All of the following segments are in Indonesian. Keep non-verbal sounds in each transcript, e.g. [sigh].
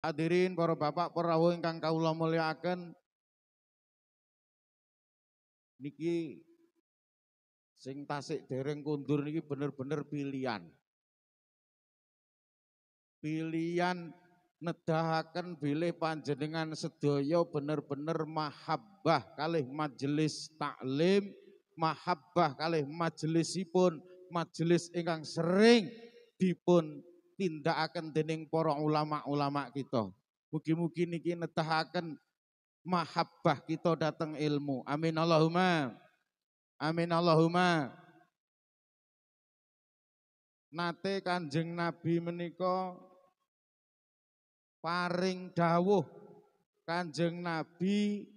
Hadirin para bapak para ingkang kawula mulyakaken. Niki sing tasik dereng kundur niki bener-bener pilihan. Pilihan nedahaken bilih panjenengan sedoyo bener-bener mahabbah kalih majelis taklim, mahabbah kalih majelisipun majelis ingkang sering dipun ditindakaken dening para ulama-ulama kita. Mugi-mugi niki netahaken mahabbah kita datang ilmu. Amin Allahumma. Amin Allahumma. Nate Kanjeng Nabi menika paring dawuh Kanjeng Nabi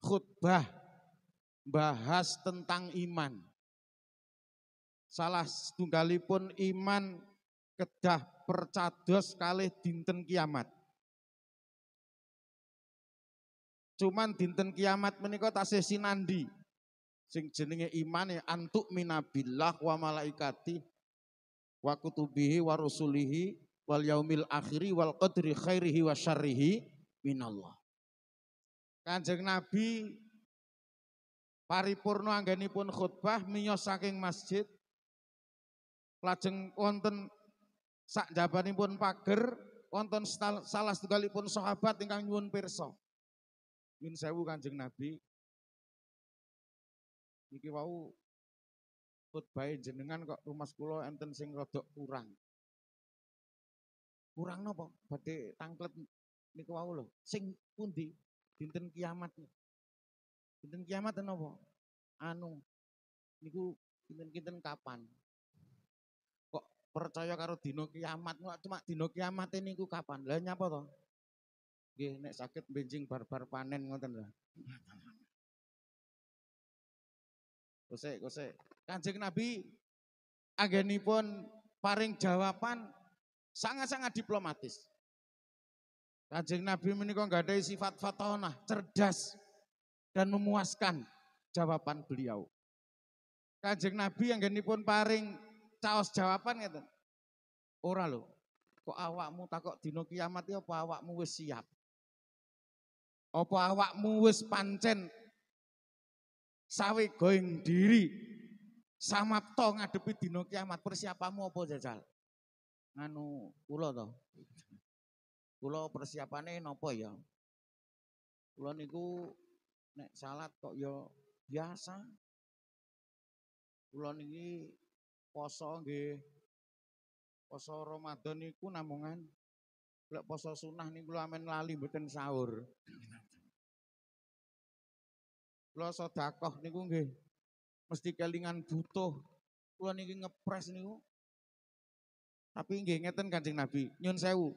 khutbah bahas tentang iman salah setunggalipun iman kedah percados kali dinten kiamat. Cuman dinten kiamat menika tasih sinandi. Sing jenenge iman ya, antuk minabilah wa malaikati wa kutubihi wa rusulihi wal yaumil akhiri wal qadri khairihi wa syarrihi minallah. Kanjeng Nabi paripurna anggenipun khutbah miyos saking masjid Lajeng wonten sak jabanipun pager, wonten salah setunggalipun sahabat ingkang nyuwun pirsa. Min sewu Kanjeng Nabi. Niki wau khotbah jenengan kok rumah kula enten sing rodok kurang. Kurang napa? Badhe tangklet niku wau lho. Sing pundi? Dinten kiamat. Dinten kiamat napa? Anu niku dinten-dinten kapan? percaya karo dino kiamat nggak cuma dino kiamat ini gue kapan? Lah nyapa toh gini nek sakit benjing barbar panen ngoten tenda Kosek, kosek. Kanjeng Nabi pun paring jawaban sangat-sangat diplomatis. Kanjeng Nabi nggak ada sifat fatonah, cerdas dan memuaskan jawaban beliau. Kanjeng Nabi yang pun paring caos jawaban ngeten. Ora lho. Kok awakmu takok dino kiamat ya, apa awakmu wis siap? Apa awakmu wis pancen sawi going diri sama tong ngadepi dino kiamat persiapanmu apa jajal? nganu kula to. Kula persiapane nopo ya? Kula niku nek salat kok ya biasa. Kula niki Poso nggih. Poso Ramadan niku namungan lek poso sunah niku amen lali mboten sahur. Kula sedekah niku nggih mesti kelingan butuh. Kula niki ngepres niku. Tapi nggih ngeten Kanjeng Nabi, nyun sewu.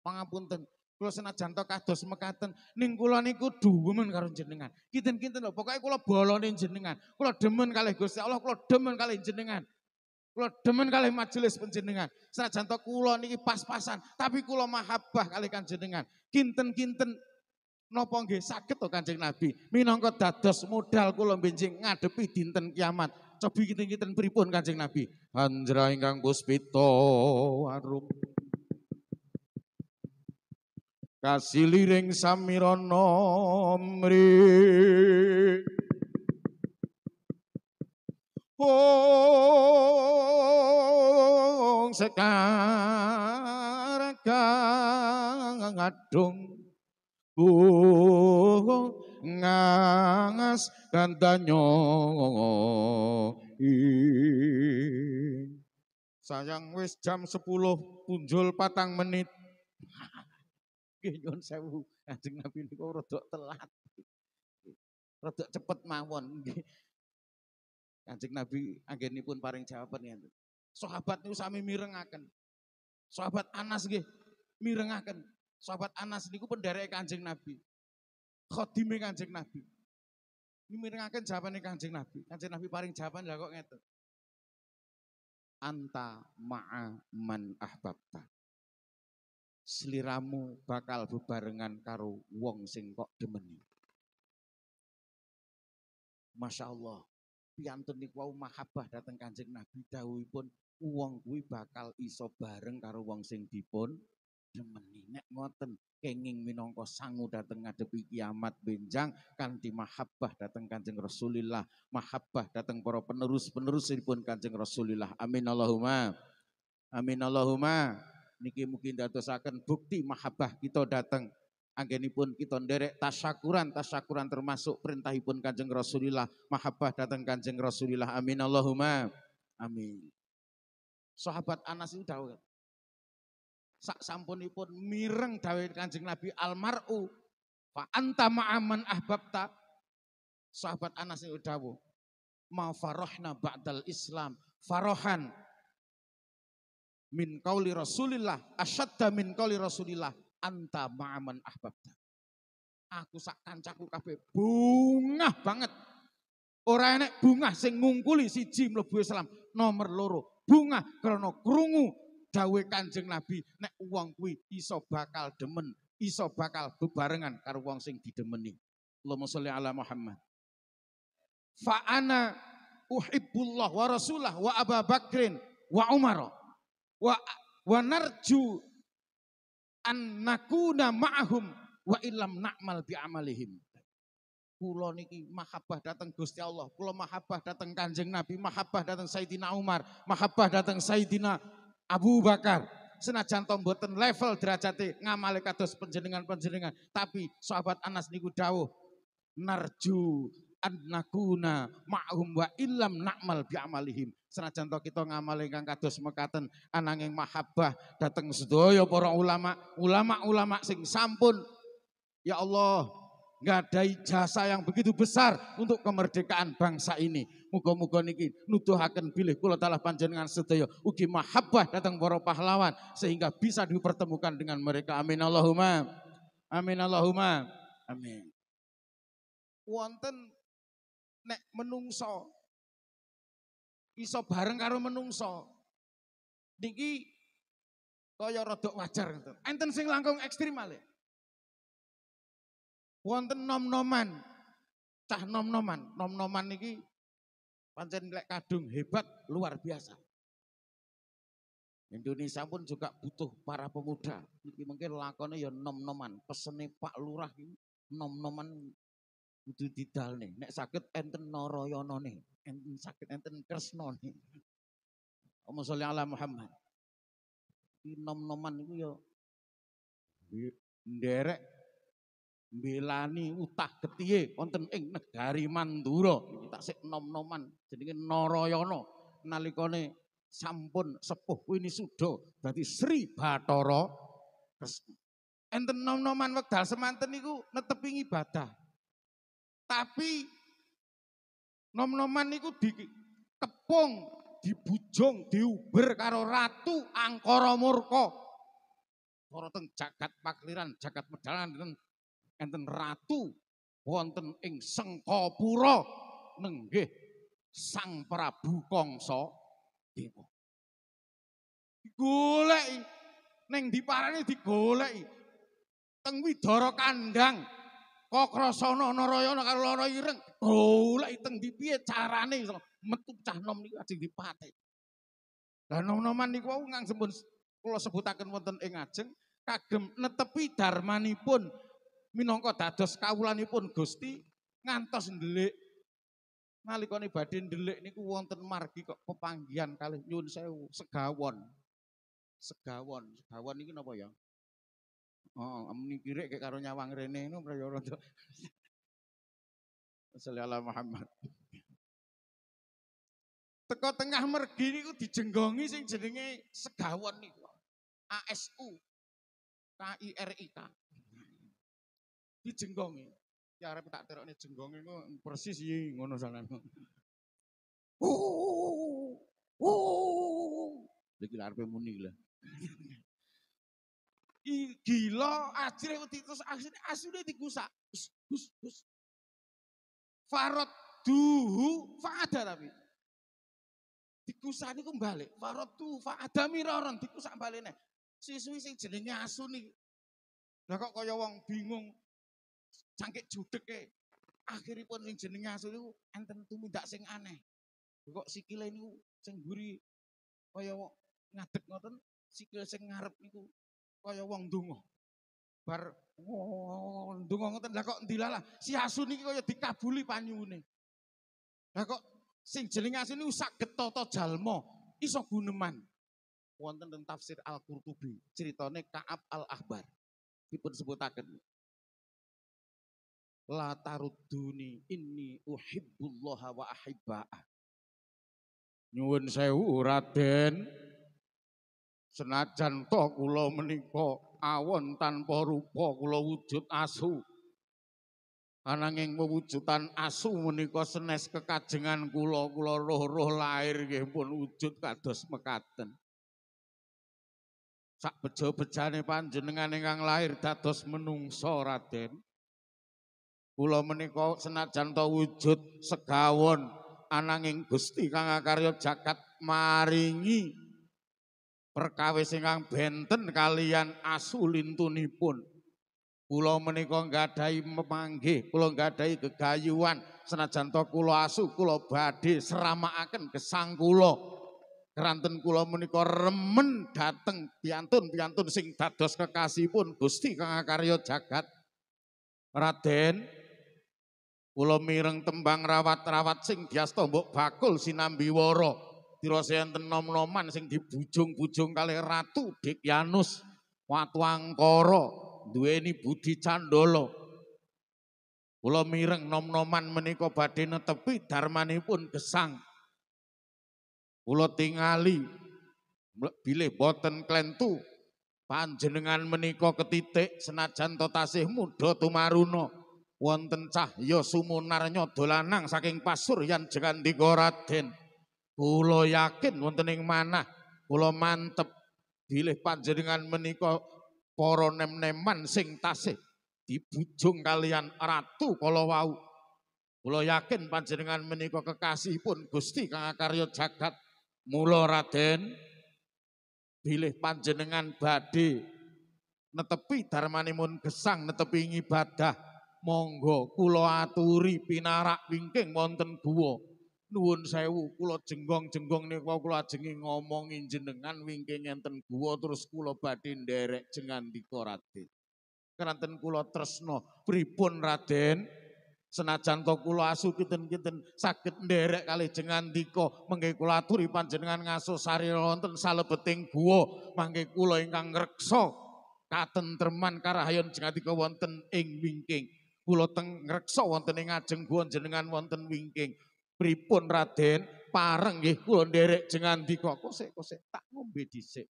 Pangapunten, Kula senajan to kados mekaten ning kula niku duwemen karo jenengan. Kinten-kinten lho pokoke kula bolone jenengan. Kula demen kalih Gusti Allah, kula demen kalih jenengan. Kulo demen kali majelis penjenengan. Saya jantok kulo niki pas-pasan, tapi kula mahabbah kan jenengan. Kinten-kinten napa nggih sakit tuh Kanjeng Nabi minangka dados modal kulo benjing ngadepi dinten kiamat. Cobi kinten-kinten beripun Kanjeng Nabi? Anjra ingkang puspita arum kasiliring samirana mri Wong sekarang ngadung Wong ngangas kantanyo Sayang wis jam 10 punjul patang menit [laughs] Nyun sewu kanjeng Nabi niku rada telat. Rada cepet mawon nggih. Kanjeng Nabi pun paring jawaban ya, Sahabat niku sami mirengaken. Sahabat Anas nggih mirengaken. Sahabat Anas niku penderek Kanjeng Nabi. Khodime Kanjeng Nabi. Ini mirengaken jawabane Kanjeng Nabi. Kanjeng Nabi paring jawaban lha kok ngeten. Anta ma'a man ahbabta. Seliramu bakal bebarengan karo wong sing kok demeni. Masya Allah piantun niku wau mahabbah dhateng Kanjeng Nabi dawuhipun wong kuwi bakal iso bareng karo wong sing dipun nemeni nek ngoten kenging minangka sangu dateng ngadepi kiamat benjang kanthi mahabbah dateng Kanjeng Rasulillah mahabbah dateng para penerus-penerusipun Kanjeng Rasulillah amin Allahumma amin Allahumma niki mungkin dadosaken bukti mahabbah kita dateng Anggenipun kita nderek tasyakuran, tasyakuran termasuk perintahipun Kanjeng Rasulullah, mahabbah datang Kanjeng Rasulullah. Amin Allahumma. Amin. Sahabat Anas itu dawuh. Sak sampunipun mireng dawe Kanjeng Nabi almaru fa anta ma'aman ahbabta. Sahabat Anas itu dawuh. Ma farahna ba'dal Islam farohan min kauli Rasulillah asyadda min kauli Rasulillah anta ma'aman ahbabta. Aku sak kancaku kabeh bunga banget. orang enek bunga sing ngungkuli jim lebu salam. Nomor loro, bunga krono krungu dawe Kanjeng Nabi nek uang kui iso bakal demen, iso bakal bebarengan karo uang sing didemeni. Allahumma sholli ala Muhammad. faana uhibbullah wa rasulah wa Aba Bakrin wa umaro wa wa narju an nakuna ma'hum wa illam na'mal bi amalihim. Kulo niki mahabbah datang Gusti Allah, kulo mahabbah datang Kanjeng Nabi, mahabbah datang Sayyidina Umar, mahabbah datang Sayyidina Abu Bakar. Senajan to level derajate ngamale kados panjenengan-panjenengan, tapi sahabat Anas niku dawuh narju Anakuna ma'hum wa illam na'mal bi'amalihim. Senajan toh kita ngamal ingkang kados mekaten ananging mahabbah dateng sedaya para ulama, ulama-ulama sing sampun ya Allah ada jasa yang begitu besar untuk kemerdekaan bangsa ini. Muga-muga niki nuduhaken bilih kula talah panjenengan sedaya ugi mahabbah datang para pahlawan sehingga bisa dipertemukan dengan mereka. Amin Allahumma. Amin Allahumma. Amin. Wonten nek menungso iso bareng karo menungso niki kaya rodok wajar gitu. enten sing langkung ekstrim malih wonten nom-noman cah nom-noman nom-noman niki pancen lek kadung hebat luar biasa Indonesia pun juga butuh para pemuda. Mungkin lakonnya ya nom-noman. Pesene Pak Lurah ini nom-noman kudu didalne. Nek sakit enten narayanane, enten sakit enten kresnane. Allahumma sholli ala Muhammad. di nom-noman itu ya nderek belani utah getihe wonten ing negari Mandura. Tak sik nom-noman jenenge Narayana nalikane sampun sepuh ini sudah berarti Sri batoro, Kresna. Enten nom-noman wekdal semanten itu netepi ibadah. Tapi nom-noman itu di tepung, dibujung, diuber karo ratu angkara murka. Para teng jagat pakliran, jagat medalan dan enten ratu wonten ing Sengkapura nenggih Sang Prabu Kangsa Dewa. Digoleki ning diparani digoleki teng Widara Kandang. kok krasana narayana karo lara ireng golek oh, teng ndi piye carane metu cah nom niku ajeng dipate lan nom-noman niku wau ngang sampun kula sebutaken wonten ing ajeng kagem netepi darmanipun minangka dados kawulanipun Gusti ngantos ndelik nalikane badhe ndelik niku wonten margi kok pepanggihan kalih nyun sewu segawon segawon segawon iki napa ya Oh, amun kirek kayak karo nyawang rene itu prayoro to. Assalamualaikum Muhammad. Teko tengah mergi niku dijenggongi sing jenenge segawon niku. ASU KIRIK. Dijenggongi. Ya arep tak terokne jenggonge ku persis iki ngono sanan. Uh. Uh. Lagi arep muni lah. gila ajire itu terus asine asine digusak. Gus gus gus. Farad duhu faada tapi. Digusak niku balik. Farad tu faada miraron digusak balik neh. Siswi sing jenengnya asu nih. Lah kok kaya wong bingung cangkik judeke. Akhiripun sing jenengnya asu niku enten tumindak sing aneh. Kok sikile ini, sing mburi kaya ngadeg ngoten sikil sing ngarep niku kaya wong dungo Bar oh, dungo ngoten lah kok dilalah si asu niki kaya dikabuli panyune. Lah kok sing jeneng asu niku saged tata jalma iso guneman. Wonten ten tafsir Al-Qurtubi, ceritane Ka'ab Al-Ahbar. Dipun sebutaken. La tarudduni inni uhibbullaha wa ahibba'ah. Nyuwun sewu Raden. Senajan toh kula menika awon tanpa rupa kula wujud asu. Ananging mewujudan asu menika senes kekajengan kula kula roh-roh lahir, nggih pun wujud kados mekaten. Sak bejo-bejane panjenengan ingkang lahir dados menung Raden. Kula menika senajan toh wujud segawon yang Gusti kang akarya jagat maringi perkawis ingkang benten kalian asu lintunipun. Kula menika nggadahi memanggih, kula nggadahi gegayuan, senajan to kula asu kula badhe seramaaken gesang kula. Keranten kula menika remen dateng piantun-piantun sing dados kekasihipun Gusti Kang Karya Jagat. Raden Kulo mireng tembang rawat-rawat sing diasto mbok bakul sinambi woro. dirasa enten nom-noman sing dibujung-bujung kali ratu Dikyanus Watuangkara duweni Budi Candala. Kula mireng nom-noman menika badhe netepi darmanipun kesang. Kula tingali bilih boten klentu panjenengan menika ketitik senajan totasih muda tumaruna wonten cahya sumunar nyodolanang saking pasur yang jekan dikoraden. Raden. Kulo yakin wonten ing manah, kula mantep dilih panjenengan menika para nem-neman sing tasih dibujung kalian ratu kala wau. Kula yakin panjenengan menika kekasihipun Gusti Kang Karya Jagat. Mula Raden bilih panjenengan badhe netepi dharmanipun gesang netepi ibadah monggo kula aturi pinarak wingking wonten guwa Nuwun sewu, kula jenggong-jenggong nika kula ajengi ngomong jenengan wingke ngenten guwa terus kula badhe nderek jengandika Raden. Kanten kula tresna pripun Raden? Senajan to kula asu kinten-kinten saged nderek kalih jengandika mengke kula aturi panjenengan ngaso sarira wonten salebeting guwa mangke kula ingkang ngreksa katentreman karahayon jengandika wonten ing wingking. Kula teng ngreksa wonten ing ajeng guwa jenengan wonten wingking. pripun Raden pareng nggih kula nderek jengan dika kosek kosek tak ngombe dhisik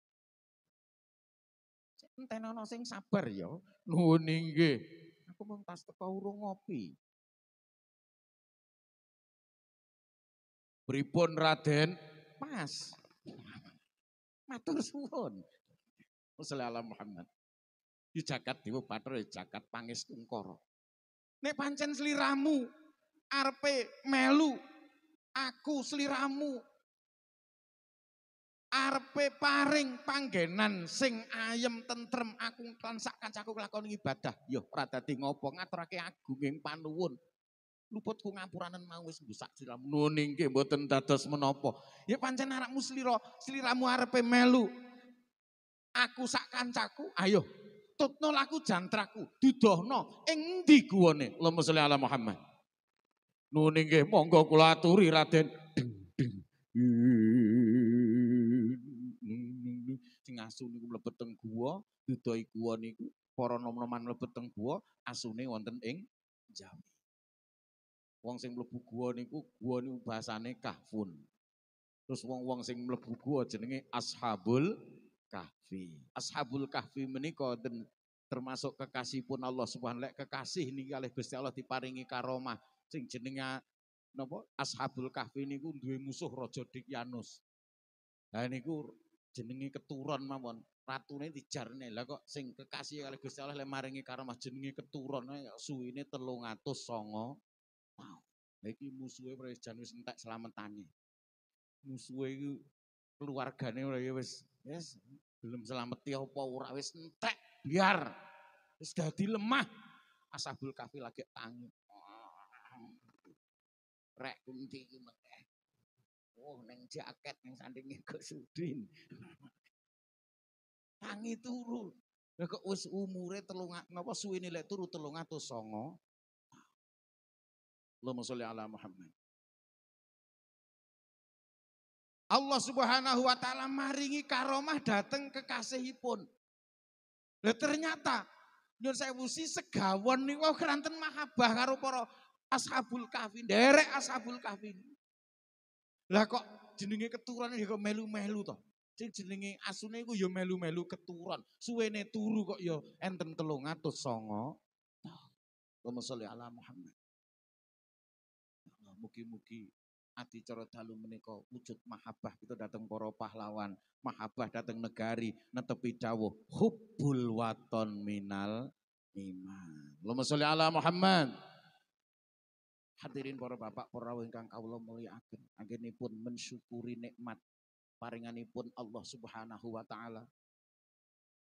enten ana sing sabar ya nuwun nggih aku mung tas teko urung ngopi pripun Raden Mas matur suwun Wassalamualaikum Muhammad di jagat dewa batra jagat pangis tungkoro nek pancen seliramu arpe melu aku seliramu arpe paring panggenan sing ayem tentrem aku lan sak kancaku nglakoni ibadah yo ora dadi ngopo ngaturake agunging panuwun luputku ngampuranen mau wis mbusak nuning nggih mboten dados menapa ya pancen arakmu slira sliramu arepe melu aku sak kancaku ayo tutno laku jantraku dudohno ing endi guwane Allahumma sholli ala Muhammad Nuninge monggo kula aturi Raden. ding ding Sing asu niku mlebet teng guwa dudoi gua niku para nom-noman mlebet teng gua, asune wonten ing Jambi. Wong sing mlebu gua niku gua niku bahasane kahfun. Terus wong-wong sing mlebu gua jenenge Ashabul Kahfi. Ashabul Kahfi menika termasuk kekasih pun Allah Subhanahu wa taala. Kekasih ninggalih Gusti Allah diparingi karomah sing jenenge napa Ashabul Kahfi niku duwe musuh Raja Dikyanus. Lah niku jenenge keturon mawon. Ratune dijarne. Lah kok sing kekasih kali Gusti Allah le maringi karomah jenenge keturon suwine 309 tahun. Lah iki musuhe wis jan wis entek slametane. Musuhe iku keluargane ya wis wis belum selamat apa ora wis entek biar wis dadi lemah. Ashabul Kahfi lagi tangi. Rek kunci iki meneh. Oh, neng jaket neng sandinge kok Sudin. Tangi turu. Lah kok wis umure telung napa suwene lek turu 309. Allahumma sholli ala Muhammad. Allah Subhanahu wa taala maringi karomah dateng kekasihipun. Lah ternyata nyun sewu si segawon niku oh, keranten mahabbah karo para Ashabul Kahfi, derek Ashabul Kahfi. Lah kok jenenge keturunan ya kok melu-melu to. Sing jenenge asune iku ya melu-melu keturunan. Suwene turu kok ya enten songo Allahumma sholli ala Muhammad. Ya mugi-mugi ati cara dalu menika wujud mahabbah kita datang para pahlawan, mahabbah datang negari, netepi dawuh hubbul waton minal iman. Allahumma sholli ala Muhammad. Hadirin para bapak para wengkang Allah muliakan, mulyakaken, pun mensyukuri nikmat pun Allah Subhanahu wa taala.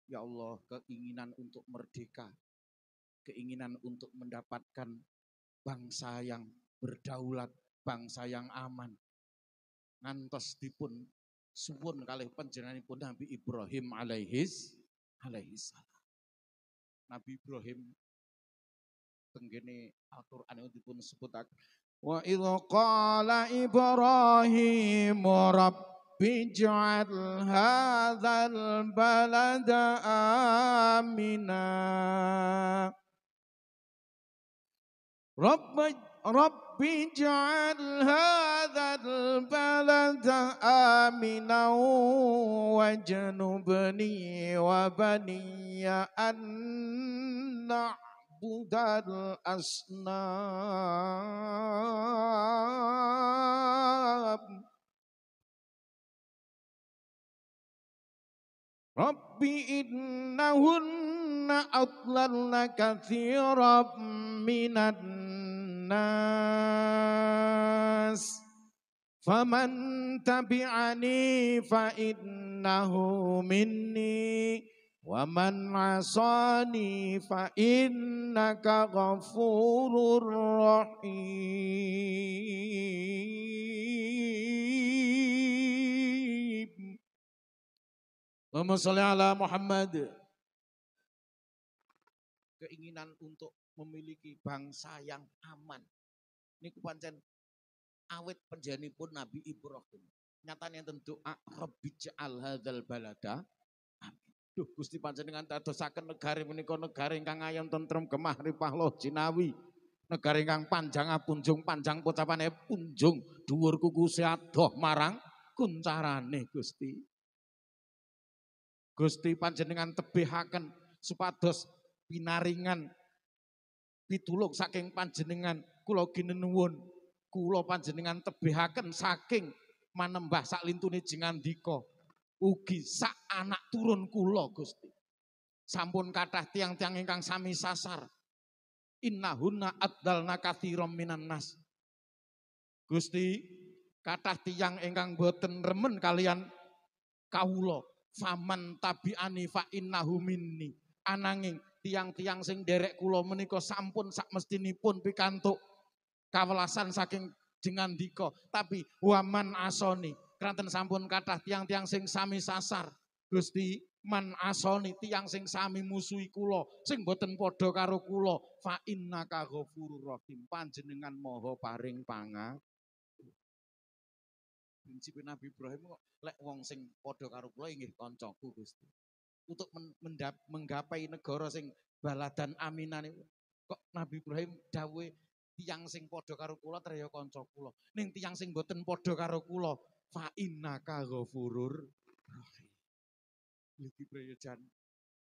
Ya Allah, keinginan untuk merdeka, keinginan untuk mendapatkan bangsa yang berdaulat, bangsa yang aman. Ngantos dipun suwun jenani pun Nabi Ibrahim alaihis alaihissalam. Nabi Ibrahim tenggene Al-Qur'an pun sebutaken. Wa idza qala Ibrahim rabbi ij'al hadzal balada amina. Rabbi رب اجعل هذا البلد آمنا wa وبني an rabbul asnab, Rabbi innahunna adlalna kathiran minan nas Faman tabi'ani fa innahu minni ومن عصاني فإنك غفور رحيم اللهم صل على محمد keinginan untuk memiliki bangsa yang aman. Ini kupancen awet penjani pun Nabi Ibrahim. Nyatanya tentu Rabbi ja'al hadzal balada Duh Gusti panjenengan dadosaken negari menika negari ingkang ayam tentrem gemah ripah loh jinawi. Negari ingkang panjang apunjung panjang pocapane punjung dhuwur kuku doh marang kuncarane Gusti. Gusti panjenengan tebihaken supados pinaringan pitulung saking panjenengan kula ginenuwun kula panjenengan tebihaken saking manembah saklintune diko ugi sak anak turun kula Gusti. Sampun kata tiang-tiang ingkang sami sasar. Innahunna addalna katsiran minan nas. Gusti, kathah tiang ingkang boten remen kalian kawula. Faman tabi'ani fa innahu minni. Ananging tiang-tiang sing derek kula menika sampun sak mestinipun pikantuk kawelasan saking jengan diko. Tapi waman asoni keranten sampun kata tiang-tiang sing sami sasar. Gusti man asoni tiang sing sami musuhi kula, sing boten padha karo kula, fa innaka ghafurur rahim. Panjenengan moho paring panga. Prinsip Nabi Ibrahim kok lek wong sing padha karo kula inggih kancaku Gusti. Untuk mendap, menggapai negara sing baladan aminan kok Nabi Ibrahim dawe tiang sing padha karo kula terya kanca kula. Ning tiang sing boten padha karo kula Fa innaka ghafurur rahim. Iki prayojan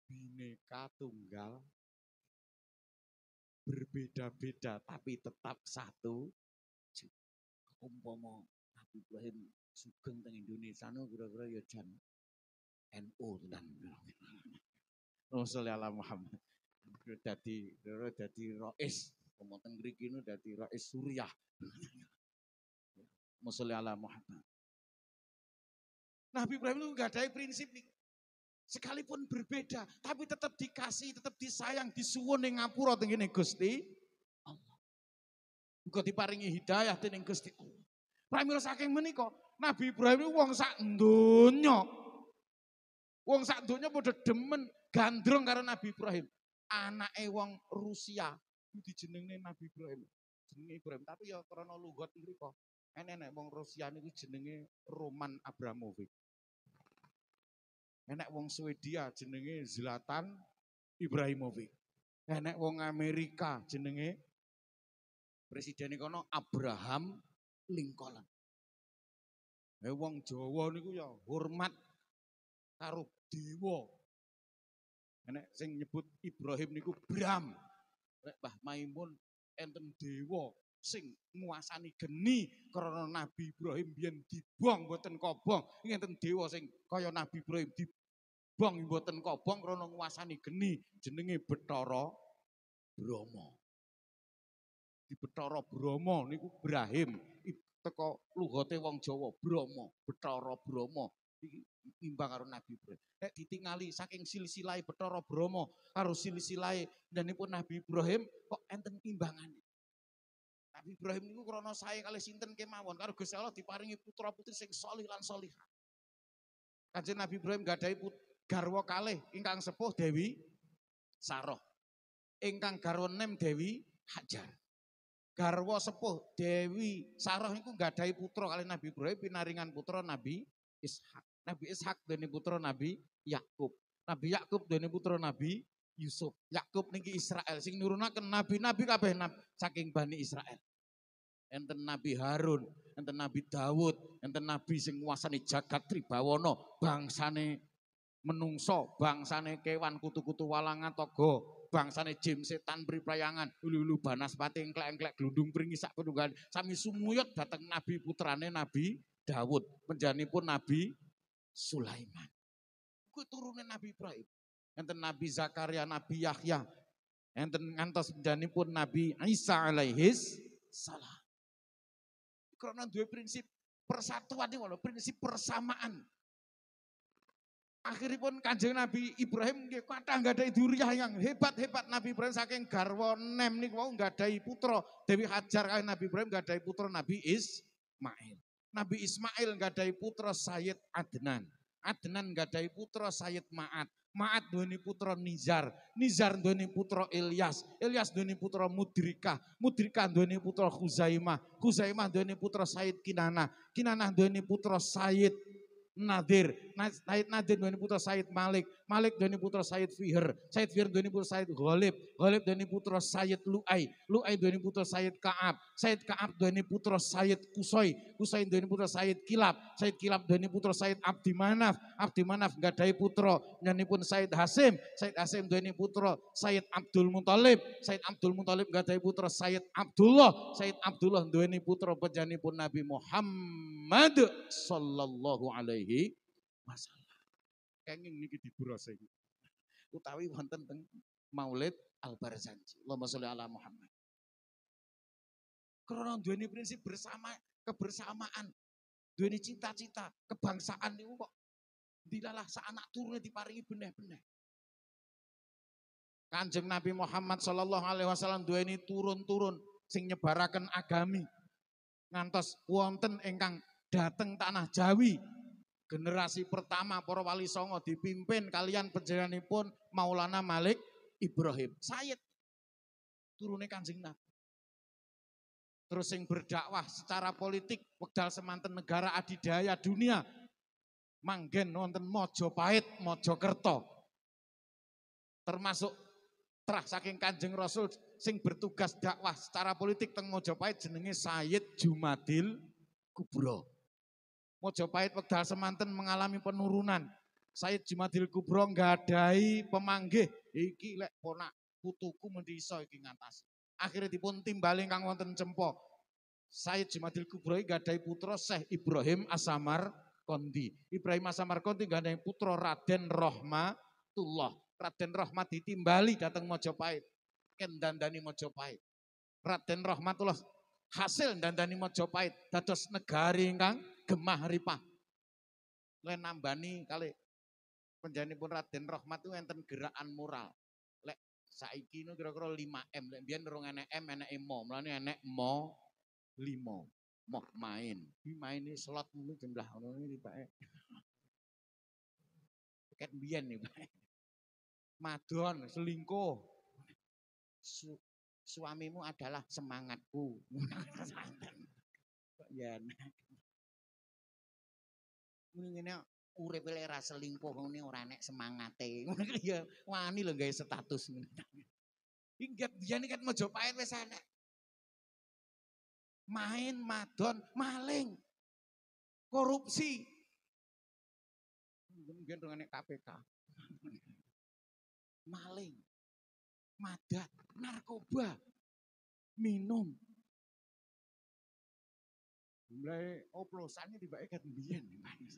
bineka tunggal berbeda-beda tapi tetap satu. Umpama Nabi Ibrahim sugeng teng Indonesia no kira-kira ya jan NU tenan. Rasulullah ala Muhammad. Dadi dadi rois, pemoten mriki no dadi rois Suriah. Musalli ala Muhammad. Nabi Ibrahim itu enggak ada prinsip nih. Sekalipun berbeda, tapi tetap dikasih, tetap disayang, disuwun ning ngapura tengene Gusti Allah. Engko diparingi hidayah dening Gusti Allah. Pramila saking menika, Nabi Ibrahim itu wong sak donya. Wong sak donya padha demen gandrung karena Nabi Ibrahim. Anake wong Rusia itu dijenengne Nabi Ibrahim. Jenenge Ibrahim, tapi ya karena lugat mriku. Enek-enek wong Rusia ini jenenge Roman Abramovich. Enak wong Swedia jenenge Zlatan Ibrahimovic. Enak wong Amerika jenenge presiden kono Abraham Lincoln. Eh wong Jawa niku ya hormat karo dewa. Enek sing nyebut Ibrahim niku Bram. Rek Mbah Maimun enten dewa sing nguasani geni karena Nabi Ibrahim biyen dibuang mboten kobong. Ngenten dewa sing kaya Nabi Ibrahim dibuang mboten kobong karena nguasani geni jenenge Betara Brahma. Di Bromo Brahma niku Ibrahim teko lugote wong Jawa Bromo Betara Bromo, Iki imbang karo Nabi Ibrahim. Nek ditingali saking Bromo Betara Brahma karo ini pun Nabi Ibrahim kok enten imbangane. Nabi Ibrahim niku krana sae kali sinten kemawon karo Gusti Allah diparingi putra putri sing salih lan salihah. Kanjeng Nabi Ibrahim gadhahi garwa kalih ingkang sepuh Dewi Saroh. Ingkang garwa nem Dewi Hajar. Garwa sepuh Dewi Saroh niku gadhahi putra kali Nabi Ibrahim pinaringan putra Nabi Ishak. Nabi Ishak dene putra Nabi Yakub. Nabi Yakub dene putra Nabi Yusuf. Yakub niki Israel sing nurunaken nabi-nabi kabeh nabi, saking Bani Israel. Enten Nabi Harun, enten Nabi Dawud, enten nabi sing nguasani jagat tribawana, bangsane menungso, bangsane kewan kutu-kutu walangan togo, bangsane jim setan beri priprayangan, ulu-ulu banas pati engklek-engklek glundung pringisak penunggan, sami sumuyut dateng nabi putrane Nabi Dawud, menjani pun Nabi Sulaiman. Kuwi turune Nabi Ibrahim enten Nabi Zakaria, Nabi Yahya, enten ngantos pun Nabi Isa alaihis salam. Karena dua prinsip persatuan ini walau prinsip persamaan. Akhirnya pun kanjeng Nabi Ibrahim kata nggak ada duriah yang hebat hebat Nabi Ibrahim saking nem nih wow nggak ada putra Dewi Hajar kan Nabi Ibrahim nggak ada putra Nabi Ismail. Nabi Ismail nggak ada putra Sayyid Adnan. Adnan gadai putra Sayyid Ma'at. Ma'at duni putra Nizar, Nizar duni putra Ilyas, Ilyas duni putra Mudrika, Mudrika duni putra Khuzaimah, Khuzaimah duni putra Said Kinana, Kinana duni putra Said Nadir, Said Nadir duni putra Said Malik, Malik Doni Putra Said Fihr, Said Fihr Doni Putra Said Ghalib, Ghalib Doni Putra Said Luai, Luai Doni Putra Said Kaab, Said Kaab Doni Putra Said Kusoi, Kusoi Doni Putra Said Kilab, Said Kilab Doni Putra Said Abdi Manaf, Abdi Manaf Gadai Putra, pun Said Hasim, Said Hasim Doni Putra Said Abdul Muntalib, Said Abdul Muthalib Gadai Putra Said Abdullah, Said Abdullah Doni Putra pun Nabi Muhammad sallallahu alaihi wasallam kenging niki di iki. Utawi wonten teng Maulid Al-Barzanji. Allahumma sholli ala Muhammad. Karena ini prinsip bersama kebersamaan, ini cita-cita kebangsaan niku kok dilalah anak turune diparingi benih-benih. Kanjeng Nabi Muhammad sallallahu alaihi wasallam duweni turun-turun sing nyebaraken agami ngantos wonten ingkang dateng tanah Jawi generasi pertama para wali songo dipimpin kalian pun Maulana Malik Ibrahim Sayyid turunnya Kanjeng Nabi. Terus yang berdakwah secara politik wekdal semantan negara adidaya dunia manggen wonten Mojopahit, Mojokerto. Termasuk terah saking Kanjeng Rasul sing bertugas dakwah secara politik teng Mojopahit jenenge Sayyid Jumadil Kubro. Mojopahit wekdal semanten mengalami penurunan. Said Jumadil Kubro nggadahi pemanggih iki lek ponak putuku mendi iso iki ngatas. Akhirnya dipun timbali kang wonten cempo. Said Jumadil Kubro nggadahi putra Syekh Ibrahim Asamar Kondi. Ibrahim Asamar Kondi nggadahi putra Raden Rohmatullah. Raden Rohmat ditimbali datang Mojopahit. Kendandani Mojopahit. Raden Rohmatullah hasil dandani Mojopahit dados negari ingkang gemah ripah. Lek nambani kali penjani pun Raden Rohmat itu enten gerakan moral. Lek saiki ini kira-kira 5M, lek bian durung enek M eneke mo, mlane enek mo limo, Mok main. main ini slot ini jumlah ini iki Pak. Ket bian nih Pak. Madon selingkuh. Su suamimu adalah semangatku. [laughs] ya ngene uripe lek ra selingkuh ngene ora enek semangate. [laughs] Ngono ya wani lho gawe status ingat Ingat biyen kan Majapahit wis enek. Main madon, maling. Korupsi. Mungkin dengan KPK. [laughs] Maling. Madat, narkoba. Minum. Mulai oplosannya tiba-tiba kan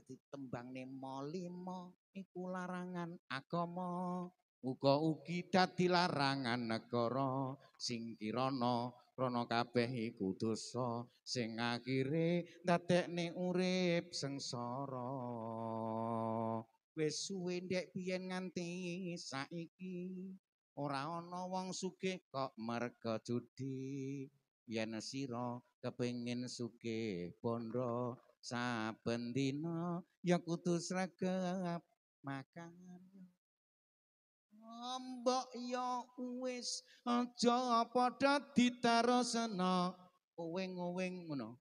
dadi tembange molimo iku larangan agama uga ugi dadi larangan negara sing kirana rono kabeh iku dosa sing akhire ndadekne urip sengsara wis suwe ndek biyen nganti saiki ora ana wong sugih kok merga judi yen sira kepengin sugih bondo saben dina ya kudu sregep makan ombok ya wis aja padha diterusno Uweng-uweng ngono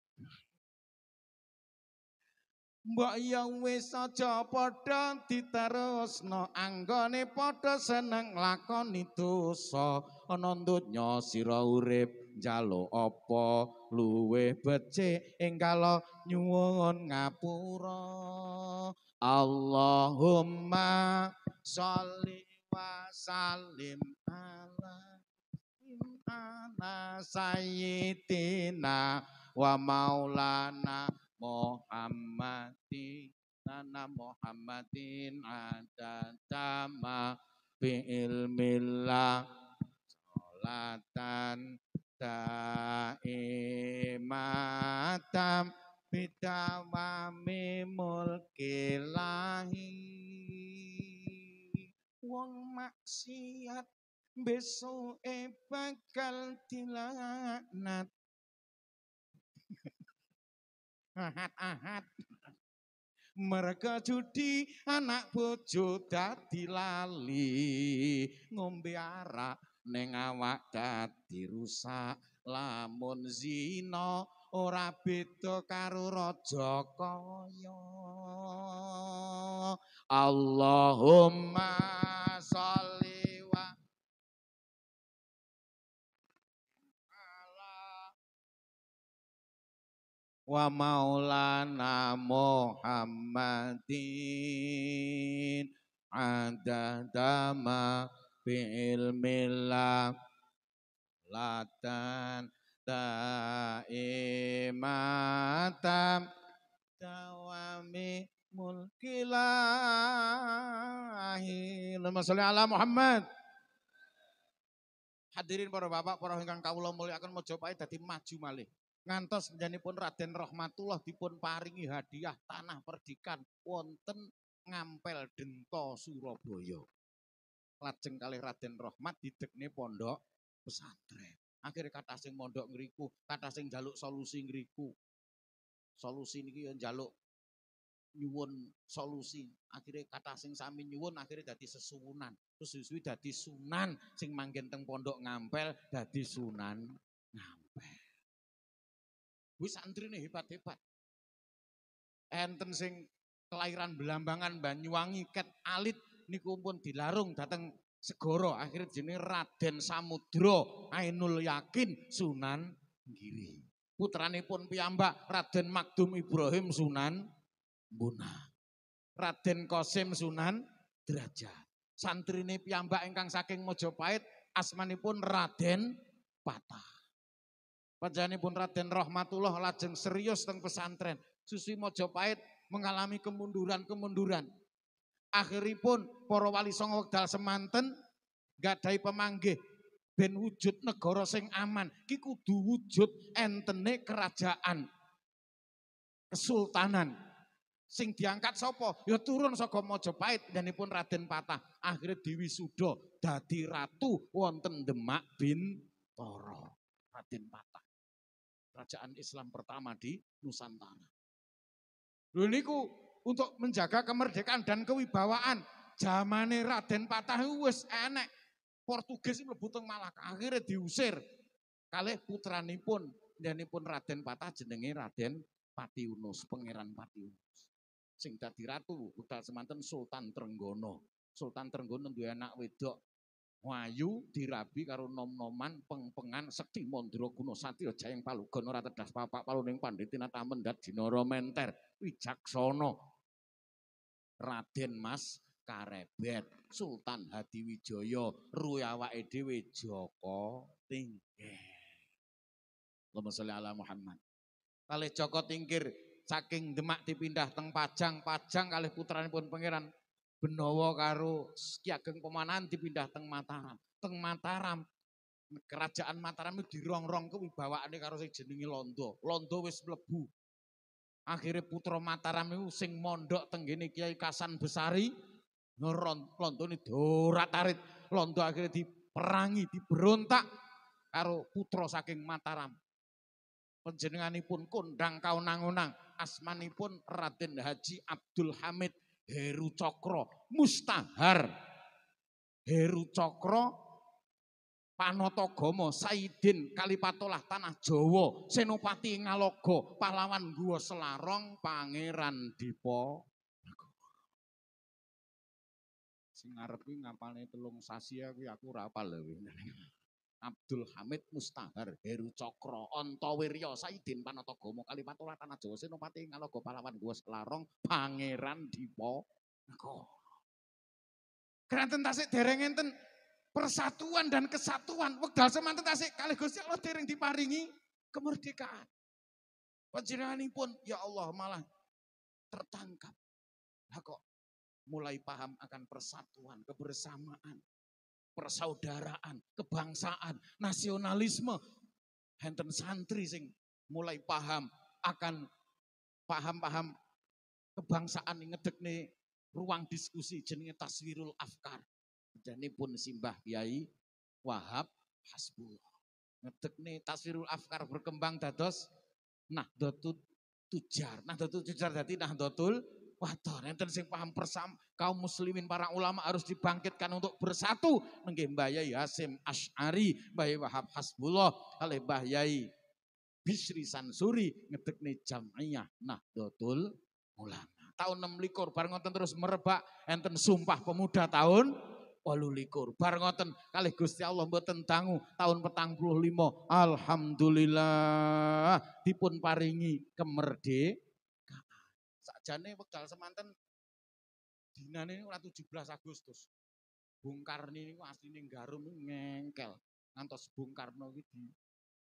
Mbok ya wis aja padha diterusno anggone padha seneng lakoni dosa ana donya sira urip njalo opo luwe becik ing kala nyuwun ngapura Allahumma sholli wa sallim ala ala sayyidina wa maulana Muhammadin lana Muhammadin adadama bi ilmillah salatan daimatam bidawami lahi wong maksiat e bakal dilaknat ahat ahat mereka judi anak bojo dadi lali ngombe arak ning awak dadi rusak lamun zina ora beda karo raja Allahumma sholli wa ala wa maulana Muhammadin adadama bi'ilmillah latan daimatam dawami mulkilahi. Allahumma sholli ala Muhammad. Hadirin para bapak, para ingkang kawula mulyakaken mojo pae dadi maju malih. Ngantos pun Raden Rohmatullah dipun paringi hadiah tanah perdikan wonten Ngampel Dento Surabaya lajeng kali Raden Rohmat didekne pondok pesantren. Akhirnya kata sing pondok ngeriku, kata sing jaluk solusi ngeriku. Solusi niki yang jaluk nyuwun solusi. Akhirnya kata sing sami nyuwun akhirnya jadi sesuwunan. Terus suwi jadi sunan sing manggen teng pondok ngampel jadi sunan ngampel. Wis nih hebat-hebat. Enten sing kelahiran Belambangan Banyuwangi ket alit niku pun dilarung datang segoro akhirnya jenis Raden Samudro Ainul Yakin Sunan Giri. putrane pun piyambak Raden Makdum Ibrahim Sunan Buna Raden Kosim Sunan Derajat. Santrine piyambak engkang saking Mojopahit asmanipun Raden Patah. pun Raden Rahmatullah lajeng serius teng pesantren. Susi Mojopahit mengalami kemunduran-kemunduran akhiripun para wali songo wekdal semanten gadai pemanggih ben wujud negara sing aman ki kudu wujud entene kerajaan kesultanan sing diangkat sopo ya turun saka Majapahit danipun Raden Patah akhirnya Sudo dadi ratu wonten Demak bin toro Raden Patah kerajaan Islam pertama di Nusantara lho niku untuk menjaga kemerdekaan dan kewibawaan. Zamane Raden Patah wis enek. Portugis mlebu teng malah akhirnya diusir Kali putranipun pun Raden Patah jenenge Raden Patiunus, Pangeran Patiunus. Sing dadi ratu udah semanten Sultan Trenggono. Sultan Trenggono duwe anak wedok wayu dirabi karo nom-noman pengpengan sekti mondro kuno satya jayeng palugon ora tedas papak paluning panditina tamendat dinara menter wijaksono Raden Mas Karebet, Sultan Hadiwijaya, Ruyawa dhewe Joko Tingkir. Allahumma sholli ala Muhammad. Kalih Joko Tingkir saking Demak dipindah teng Pajang, Pajang kalih pun pangeran Benowo karo Ki Ageng Pemanan dipindah teng Mataram. Teng Mataram kerajaan Mataram itu dirongrong kewibawaannya karo sing jenenge Londo. Londo wis mlebu Akhirnya putra Mataram itu sing mondok tenggini Kiai Kasan Besari ngeron ini dorat arit. Lonto akhirnya diperangi, diberontak karo putra saking Mataram. Panjenenganipun kondang nangunang unang pun Raden Haji Abdul Hamid Heru Cokro Mustahar. Heru Cokro Panotogomo, Saidin, Kalipatolah, Tanah Jawa, Senopati Ngalogo, Pahlawan Gua Selarong, Pangeran Dipo. Sing ngapalnya telung sasia aku, aku rapal apal [laughs] Abdul Hamid Mustahar, Heru Cokro, Ontowiryo, Saidin Panotogomo, Kalipatolah Tanah Jawa, Senopati, Ngalogo, Pahlawan, Gua Selarong, Pangeran Dipo. Nako. Kranten tasik dereng enten persatuan dan kesatuan. Wekdal semanten tasik kali Gusti Allah dereng diparingi kemerdekaan. Panjenenganipun ya Allah malah tertangkap. Lah kok mulai paham akan persatuan, kebersamaan, persaudaraan, kebangsaan, nasionalisme. Henten santri sing mulai paham akan paham-paham kebangsaan ngedek nih ruang diskusi jenis taswirul afkar ini pun simbah kiai wahab hasbullah. ngetek nih taswirul afkar berkembang dados nahdlatul tujar. nah Nahdlatul tujar nah dotul wator. Enten sing paham persam kaum muslimin para ulama harus dibangkitkan untuk bersatu. Nggih Mbah Yai Hasim Asy'ari, Mbah Wahab Hasbullah, kalih Mbah Yai Bisri Sansuri ngedekne Jamiah Nahdlatul Ulama. Tahun 6 likur bareng nonton terus merebak enten Sumpah Pemuda tahun walulikur. Bar ngoten kalih Gusti Allah mboten dangu tahun petang puluh lima. Alhamdulillah dipun paringi kemerdekaan. Sakjane wekdal semanten dinane ora 17 Agustus. Bung Karno niku asline Garum ngengkel. Ngantos Bung Karno iki di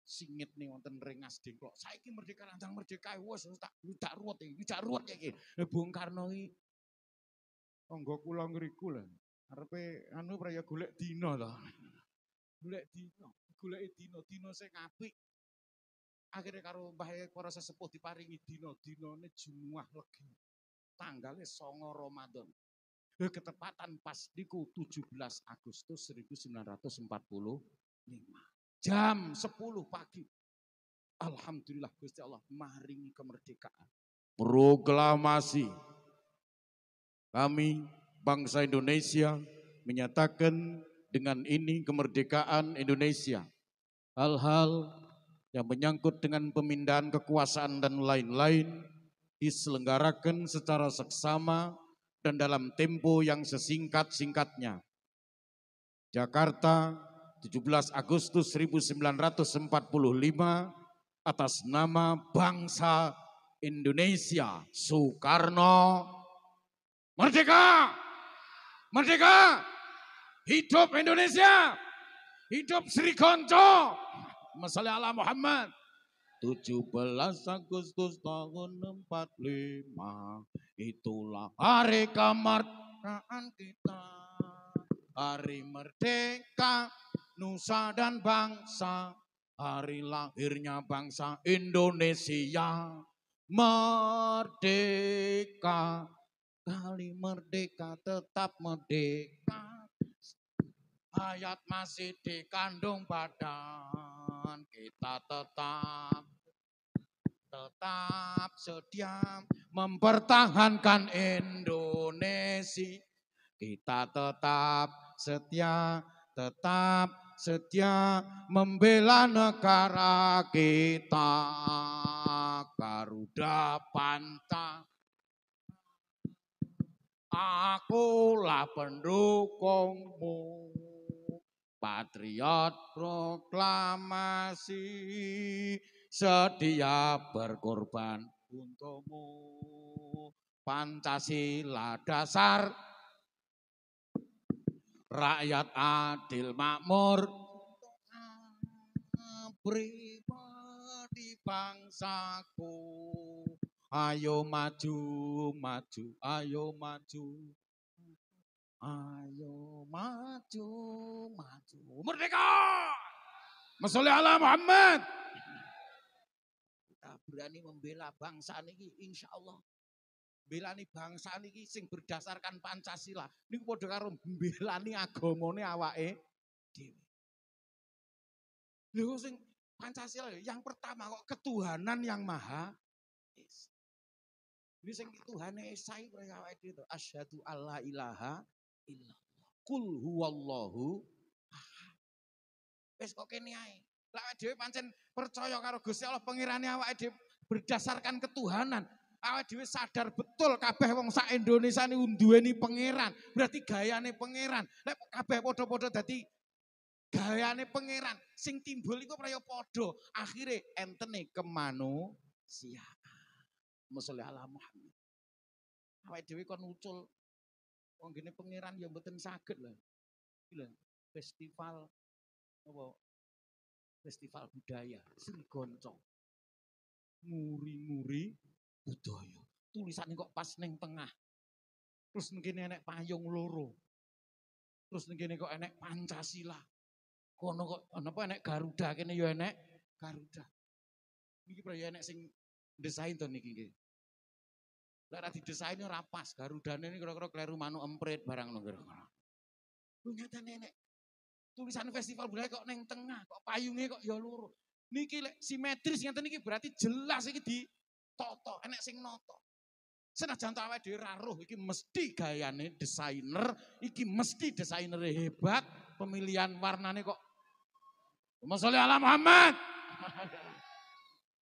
singit nih wonten rengas dengklok. Saiki merdeka lanjang merdeka wis tak tak ruwet iki, tak ruwet iki. Bung Karno iki tangga kula ngriku lah. Arepe anu praya golek dina to. Golek dina, goleki dina, dina sing apik. Akhirnya karo mbahe para sesepuh diparingi dina, dinane Jumat legi. Tanggale songo Ramadan. Ketepatan pas niku 17 Agustus 1945. Jam 10 pagi. Alhamdulillah Gusti Allah maringi kemerdekaan. Proklamasi kami bangsa Indonesia menyatakan dengan ini kemerdekaan Indonesia. Hal-hal yang menyangkut dengan pemindahan kekuasaan dan lain-lain diselenggarakan secara seksama dan dalam tempo yang sesingkat-singkatnya. Jakarta, 17 Agustus 1945 atas nama bangsa Indonesia Soekarno Merdeka! Merdeka! Hidup Indonesia! Hidup Sri Konco! Masalah Allah Muhammad. 17 Agustus tahun 45 itulah hari kemerdekaan kita hari merdeka nusa dan bangsa hari lahirnya bangsa Indonesia merdeka kali merdeka tetap merdeka. Hayat masih dikandung badan, kita tetap tetap sedia mempertahankan Indonesia. Kita tetap setia, tetap setia membela negara kita. Garuda Pantang akulah pendukungmu patriot proklamasi sedia berkorban untukmu Pancasila dasar rakyat adil makmur pribadi bangsaku Ayo maju, maju, ayo maju. Ayo maju, maju. Merdeka! Masoleh Allah Muhammad. Kita berani membela bangsa ini insya Allah. Belani bangsa ini sing berdasarkan Pancasila. Ini podo karo belani agamane awake dhewe. Lho sing Pancasila yang pertama kok ketuhanan yang maha ini sing Tuhan esai yang awake dhewe itu Asyhadu alla ilaha illallah. Kul huwallahu ahad. Wis kok kene ae. Lah dhewe pancen percaya karo Gusti Allah pangerannya awake dhewe berdasarkan ketuhanan. Awake dhewe sadar betul kabeh wong sak Indonesia ini unduweni pangeran. Berarti gayane pangeran. Lek kabeh padha-padha dadi gayane pangeran sing timbul iku praya padha akhire entene kemanusiaan Allahumma sholli ala Muhammad. Awake dhewe kon ucul wong gene pangeran ya mboten saged lho. Iki festival apa festival budaya Srigonco. Muri-muri budaya. Tulisannya kok pas neng tengah. Terus ngene enek payung loro. Terus ngene kok enek Pancasila. Kono kok apa enek Garuda kene ya enek Garuda. Niki pro ya enek sing desain to niki nggih. Lah di desainnya rapas, garuda ini kira-kira keliru manu emprit barang ngono kira nyata nenek. Tulisan festival budaya kok neng tengah, kok payungnya kok ya luruh. Niki lek simetris yang tadi berarti jelas ini di toto, enek sing noto. senang awake awal di raruh, iki mesti gayane desainer, iki mesti desainer hebat, pemilihan nih kok masalah ala Muhammad. [laughs]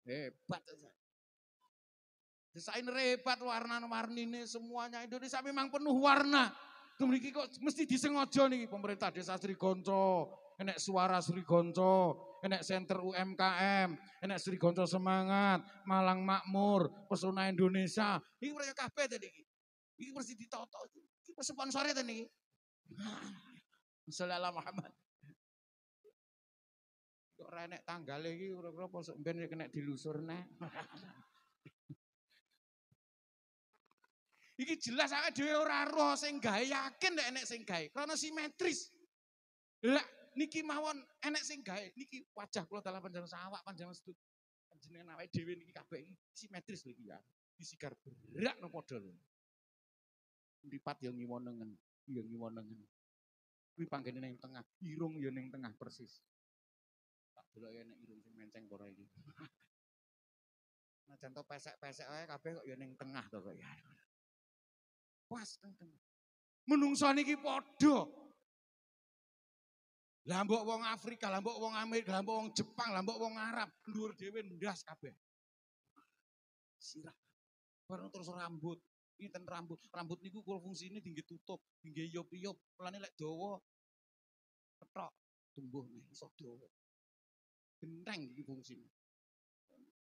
Hebat. Desain repot warna warni ini semuanya Indonesia memang penuh warna. Kemudian kok mesti disengaja nih pemerintah desa Sri Gonco, enek suara Sri Gonco, enek center UMKM, enek Sri Gonco semangat, Malang makmur, pesona Indonesia. Ini mereka kafe tadi. Ini mesti ditoto. Ini sponsornya tadi. Sallallahu Muhammad. Kok enek tanggal lagi, ora-ora pos ben kena dilusur nih. Iki jelas akeh dhewe ora roh sing gawe yakin nek enek sing gawe karena simetris. Lah niki mawon enek sing gawe niki wajah kula dalam panjang sawak panjang sedut. Panjenengan awake dhewe niki kabeh simetris lho iki ya. disikar berak nang padha lho. Mripat yo ya ngiwo yang yo ngiwo nengen. Kuwi panggene ning tengah, irung yo ya ning tengah persis. Tak delok enek ya irung sing menceng para iki. [laughs] Nah, contoh pesek-pesek wae kabeh kok ya ning tengah to kok ya. Puas tentu. Menungso niki padha. Lah mbok wong Afrika, lambok wong Amerika, lambok wong Jepang, lambok wong Arab, dhuwur dhewe ndas kabeh. Sirah. Bareng terus rambut. Ini ten rambut, rambut niku fungsi ini tinggi tutup, tinggi yop-yop, mulane lek dawa ketok tumbuh nih iso dawa. Genteng iki fungsine.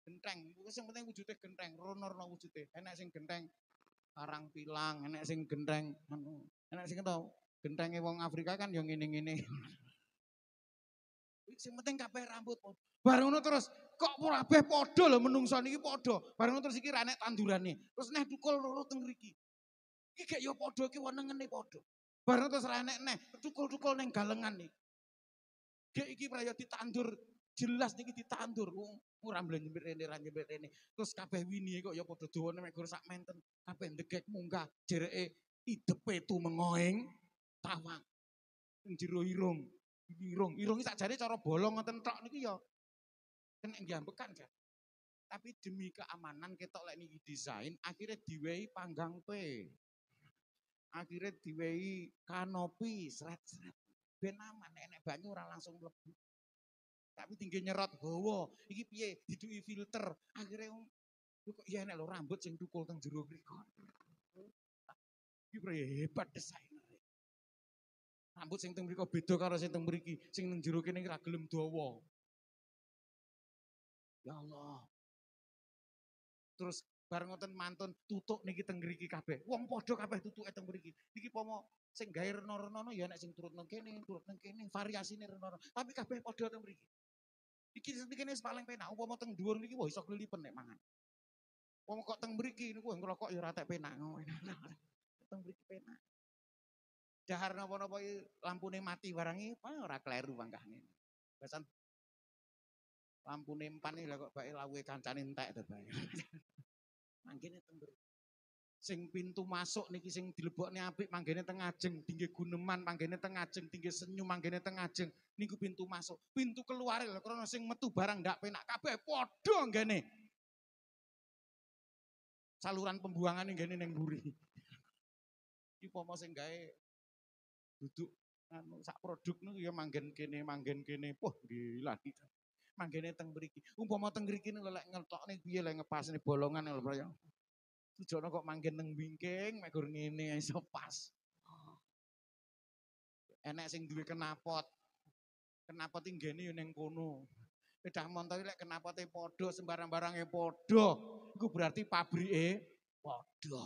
Genteng, sing penting wujudnya genteng, ronorno wujudnya. Enak sing genteng sarang pilang, enek sing gendeng, nenek anu, enek sing tau gendeng wong Afrika kan yang ngene-ngene. sing penting kabeh rambut baru Bar terus kok kabeh padha loh menungso niki podo, baru ngono terus iki rane tanduran nih Terus neh dukul loro teng mriki. Iki kayak yo podo iki wenengene nih podo, ngono terus ra nek neh dukul-dukul neng galengan nih, Gek iki praya tandur jelas niki ditandur oh, ora nyemir rene ra nyemir rene. Terus kabeh wini kok ya padha dawane namanya sak menten. Kabeh ndegek munggah jereke idepe mengoeng, tawang. Ing jero irung. Irung, irung sak sakjane cara bolong ngoten tok niki ya kena diambekan kan. Tapi demi keamanan ketok lek niki desain akhirnya diwehi panggang pe. Akhirnya diwehi kanopi seret-seret. Ben aman enek banyu ora langsung mlebu. Tapi tinggi nyerot gowo. Iki piye didui filter. Akhirnya um, kok iya enak lo rambut sing tukul teng jero mriku. Iki hebat desainer. Rambut sing teng mriku beda karo sing teng mriki, sing teng jero kene ora gelem dawa. Ya Allah. Terus bareng ngoten mantun tutuk niki teng mriki kabeh. Wong padha kabeh tutuke teng mriki. Niki pomo sing gawe rena-renana ya enak sing turut nang kene, turut nang kene, variasine rena Tapi kabeh padha teng mriki. Iki kene wis paling penak upama teng dhuwur niki wah iso kelilipen nek mangan. Wong kok teng beriki niku ngrokok ya ora tek penak. [laughs] Nah, nah, teng beriki penak. Dahar napa-napa lampune mati barangi ora kleru mangkane. Basan nih. empan iki lha kok bae lawuhe kancane entek to bae. [laughs] Mangkene teng mriki sing pintu masuk niki sing dilebokne apik manggene teng ajeng tinggi guneman manggene teng ajeng dingge senyum manggene teng ajeng niku pintu masuk pintu keluar lho krana sing metu barang ndak penak kabeh padha nggene saluran pembuangan nih neng buri. di pomo sing gae duduk anu sak produk niku ya manggen kene manggen kene poh gila manggene teng mriki umpama teng mriki nih biar lelak pas nih bolongan nih lelak ya. Jono kok manggil neng bingking, mek gur ngene ya iso pas. Oh. Enek sing duwe kenapot. Kenapot iki nggene yo ning kono. Kedah montor lek kenapote padha, sembarang-barange padha. Iku berarti pabrike podo,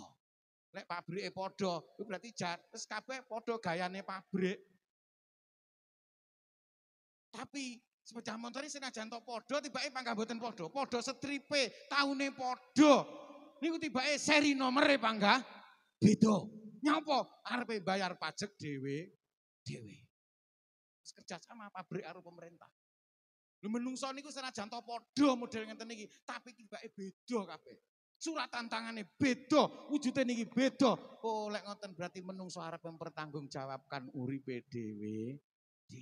Lek pabrike padha, iku berarti jates kabeh padha gayane pabrik. Tapi sepeda motor ini senajan to podo, tiba-tiba pangkah podo, podo setripe, tahunnya podo niku eh seri nomere bangga bedo Nyapa arpe bayar pajak dw dw Kerja sama pabrik aru pemerintah. Lu menungso niku sana to podo model yang tinggi tapi eh bedo kape. Surat tantangannya bedo wujudnya niki bedo Oh, lek ngoten berarti menungso arep mempertanggungjawabkan uri pdw dw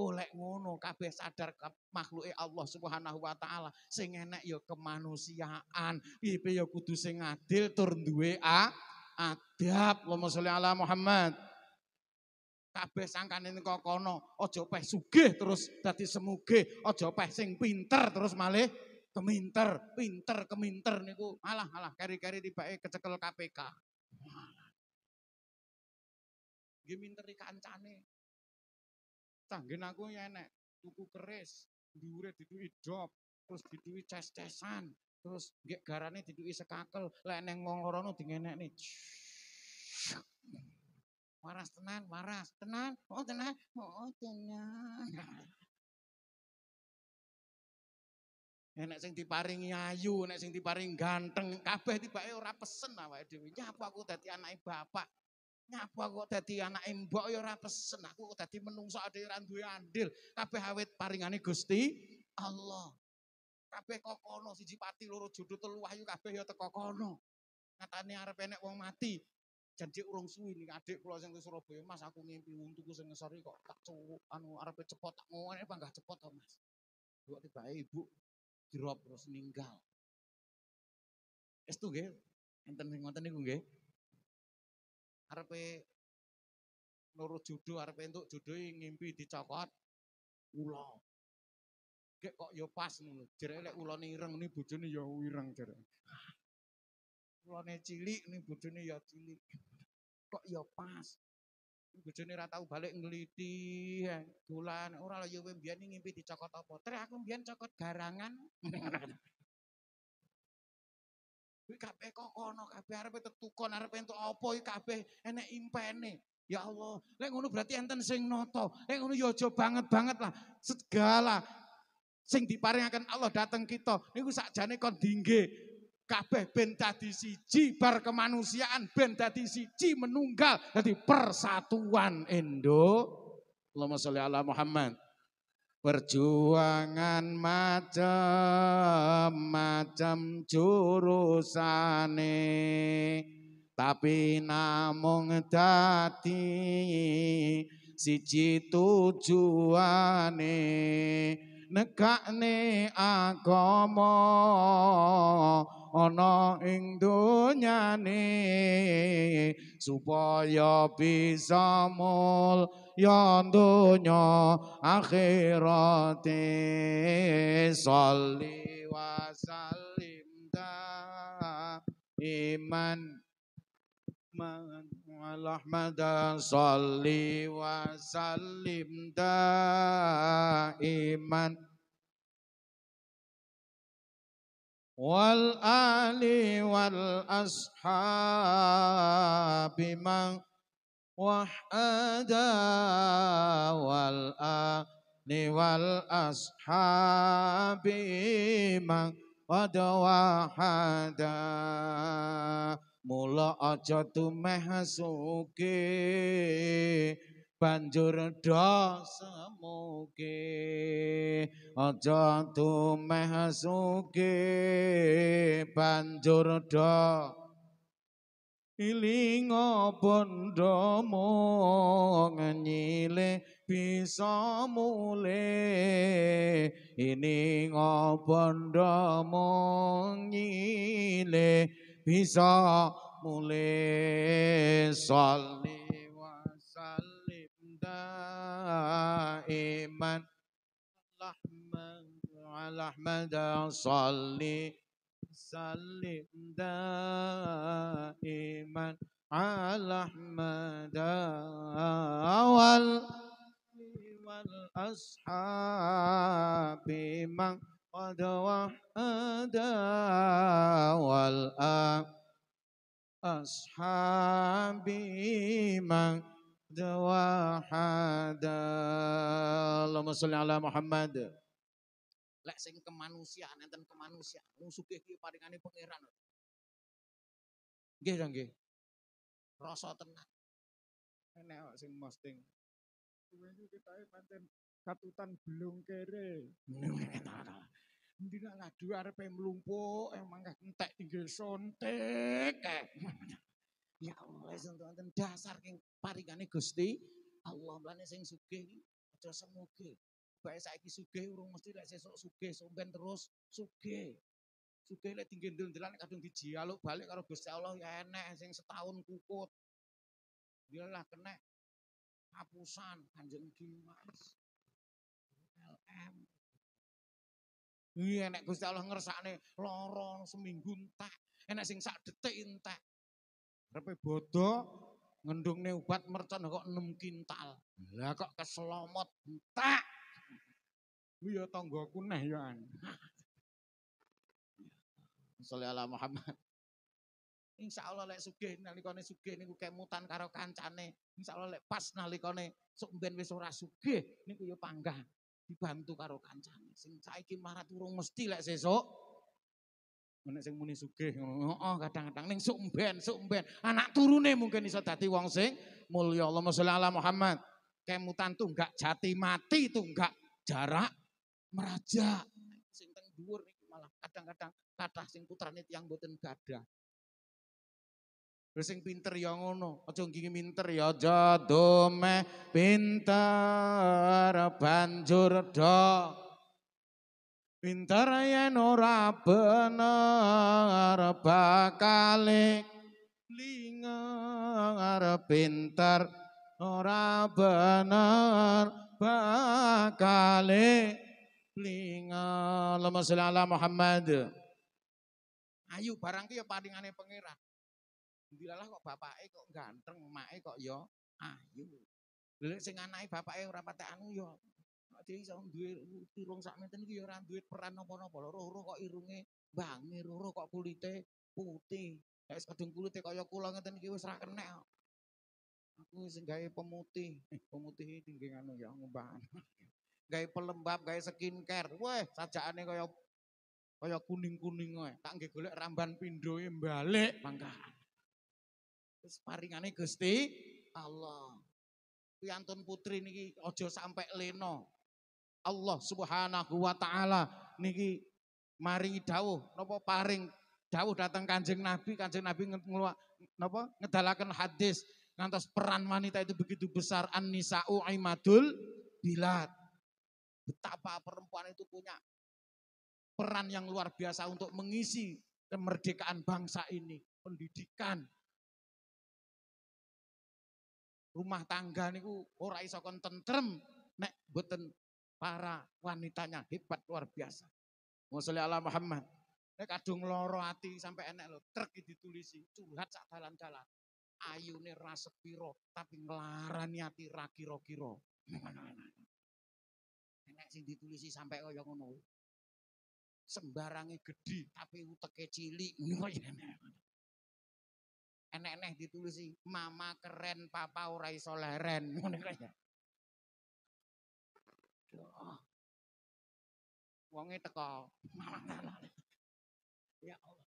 oleh ngono kabeh sadar ke makhluk Allah Subhanahu wa taala. Sing enek ya kemanusiaan. Piye ya kudu sing adil tur duwe a adab. Allahumma sholli ala Muhammad. Kabeh sangkane teko kono, aja peh sugih terus dadi semuge, aja peh sing pinter terus malih keminter, pinter keminter niku. Alah alah keri-keri tibake kecekel KPK. Gimintri kancane. Tanggen aku ya nenek, tuku keris, dure dituki job terus dituki ces-cesan, terus gak garane dituki sekakel, lek neng wong loro no dingenekne. Waras tenan, waras tenan, oh tenan, oh tenan. Enak sing diparingi ayu, enak sing diparingi ganteng, kabeh tiba ora pesen awake dhewe. Nyapa aku dadi anake bapak, Ngapa kok dadi anak mbok ya ora pesen, aku dadi menungso ade ora duwe andil. Kabeh awet paringane Gusti Allah. Kabeh kok kono siji pati loro judu telu wahyu kabeh ya teko kono. Katane arep enek wong mati. Janji urung suwi nih adik kula sing Surabaya, Mas aku ngimpi untuku sing ngesor kok tak cuwuk anu arepe cepot tak ngomongane bangga cepot to, Mas. Dua tiba eh, ibu drop terus ninggal. Estu nggih. Enten sing ngoten niku nggih. arep nurut judo arep entuk judo ngimpi dicokot ula gek kok ya pas ngono jere lek ula ireng ni bojone yo ireng jere ulane cilik ni bojone ya cilik kok ya pas bojone ora tau balik ngliti eh, dolan ora lah yo mbiyen ngimpi dicokot apa tre aku mbiyen cokot garangan [laughs] Kuwi kabeh kok kono, kabeh arepe tetukon, arepe entuk apa iki kabeh enek impene. Ya Allah, lek ngono berarti enten sing noto. Lek ngono ya aja banget-banget lah. Segala sing diparingaken Allah dateng kita niku sakjane kon dingge. Kabeh ben dadi siji bar kemanusiaan, ben dadi siji menunggal, dadi persatuan Indo. Allahumma sholli ala Muhammad. perjuangan macam-macam jurusane tapi namung dadi siji tujuane negakne agama ana ing donyane supaya bisa mulai ya dunya akhirati sholli wa sallim ta iman man Alhamdulillah sholli wa sallim ta iman wal ali wal ashabi man وحدا والآل والأصحاب من قد وحدا mula aja tumeh suki banjur do semuki aja tumeh suki panjur do ilinga bandama nyile bisa mule ilinga bandama nyile bisa mule salli wa sallim daiman Allahumma ala Ahmad salli وسلم دائما على أحمد والأصحاب من قد وحدا والأصحاب من قد وحدا اللهم صل على محمد lek sing kemanusiaan enten kemanusiaan wong sugih iki paringane pangeran nggih nggih rasa tenang enak sing mosting kuwi iki ketahe pancen katutan belum kere Ndi nak ngadu arepe mlumpuk emang eh, entek tinggal sontek. Eh. [laughs] Ya Allah sing dasar yang paringane Gusti Allah mlane sing sugih iki aja baik saiki sugih urung mesti lek sesuk sugih somben terus sugih. Sugih lek tinggendel jalan kadung dijaluk balik karo Gusti Allah ya enek sing setahun kukut. Dialah ya kena hapusan Kanjeng Dimas. LM. Iya enek Gusti Allah ngersakne lorong seminggu entek, enek sing sak detik entek. Repe bodoh ngendungne ubat mercon kok 6 kintal. Lah kok keselomot entek. Ku ya tanggaku ya an. Shalli ala Muhammad. Insya Allah lek sugih nalikane sugih niku kemutan karo kancane. Insya Allah lek pas nalikane sok ben wis ora sugih niku ya panggah dibantu karo kancane. Sing saiki marat urung mesti lek sesuk Menek sing muni sugih ngono. Oh, kadang-kadang ning sok mben, Anak turune mungkin iso dadi wong sing mulya. Allahumma sholli ala Muhammad. Kemutan enggak jati mati enggak jarak Meraja, sing teng dhuwur malah kadang-kadang kathah sing putrane tiyang boten gadah. Terus sing pinter ya ngono, aja ngingi pinter ya aja domeh pinter banjur do. Pinter yen ora bener bakal lingar pinter ora bener bakal ning Allahumma sholli ala Muhammad. Ayo barang ki ya paringane pangeran. Dilalah kok bapake kok ganteng, make kok ya ayo. Lha sing anake bapake ora patek anu ya. Dadi iso duwe tirung sak iki ya ora duwe peran apa-apa. Roro kok irunge bangir. roro kok kulite putih. Lah sedeng kulite kaya kula ngeten iki wis ra kenek. Aku sing gawe pemutih, eh, pemutih ini anu ya ngumpah. gaya pelembab, gaya skincare. Weh, sajakane kaya kaya kuning-kuning kowe. Tak nggih golek ramban yang e, balik terus paringan ini Gusti Allah. Piantun putri niki ojo sampai leno. Allah Subhanahu wa taala niki mari dawuh nopo paring dawuh datang Kanjeng Nabi, Kanjeng Nabi ngeluak nopo ngedalakan hadis ngantos peran wanita itu begitu besar an-nisa'u imadul bilad. Betapa perempuan itu punya peran yang luar biasa untuk mengisi kemerdekaan bangsa ini, pendidikan. Rumah tangga niku ora iso konten tentrem nek beten para wanitanya hebat luar biasa. Musalli Allah Muhammad. Nek kadung loro ati sampai enek lo trek ditulisi curhat sak jalan dalan Ayune ra sepiro tapi ngelarani ati ra kira-kira enek sing ditulisi sampai kaya ngono. Sembarange gedhi tapi uteke cilik enek ya, enek-enek ditulis mama keren papa ora iso leren ngono kaya wonge teko ya Allah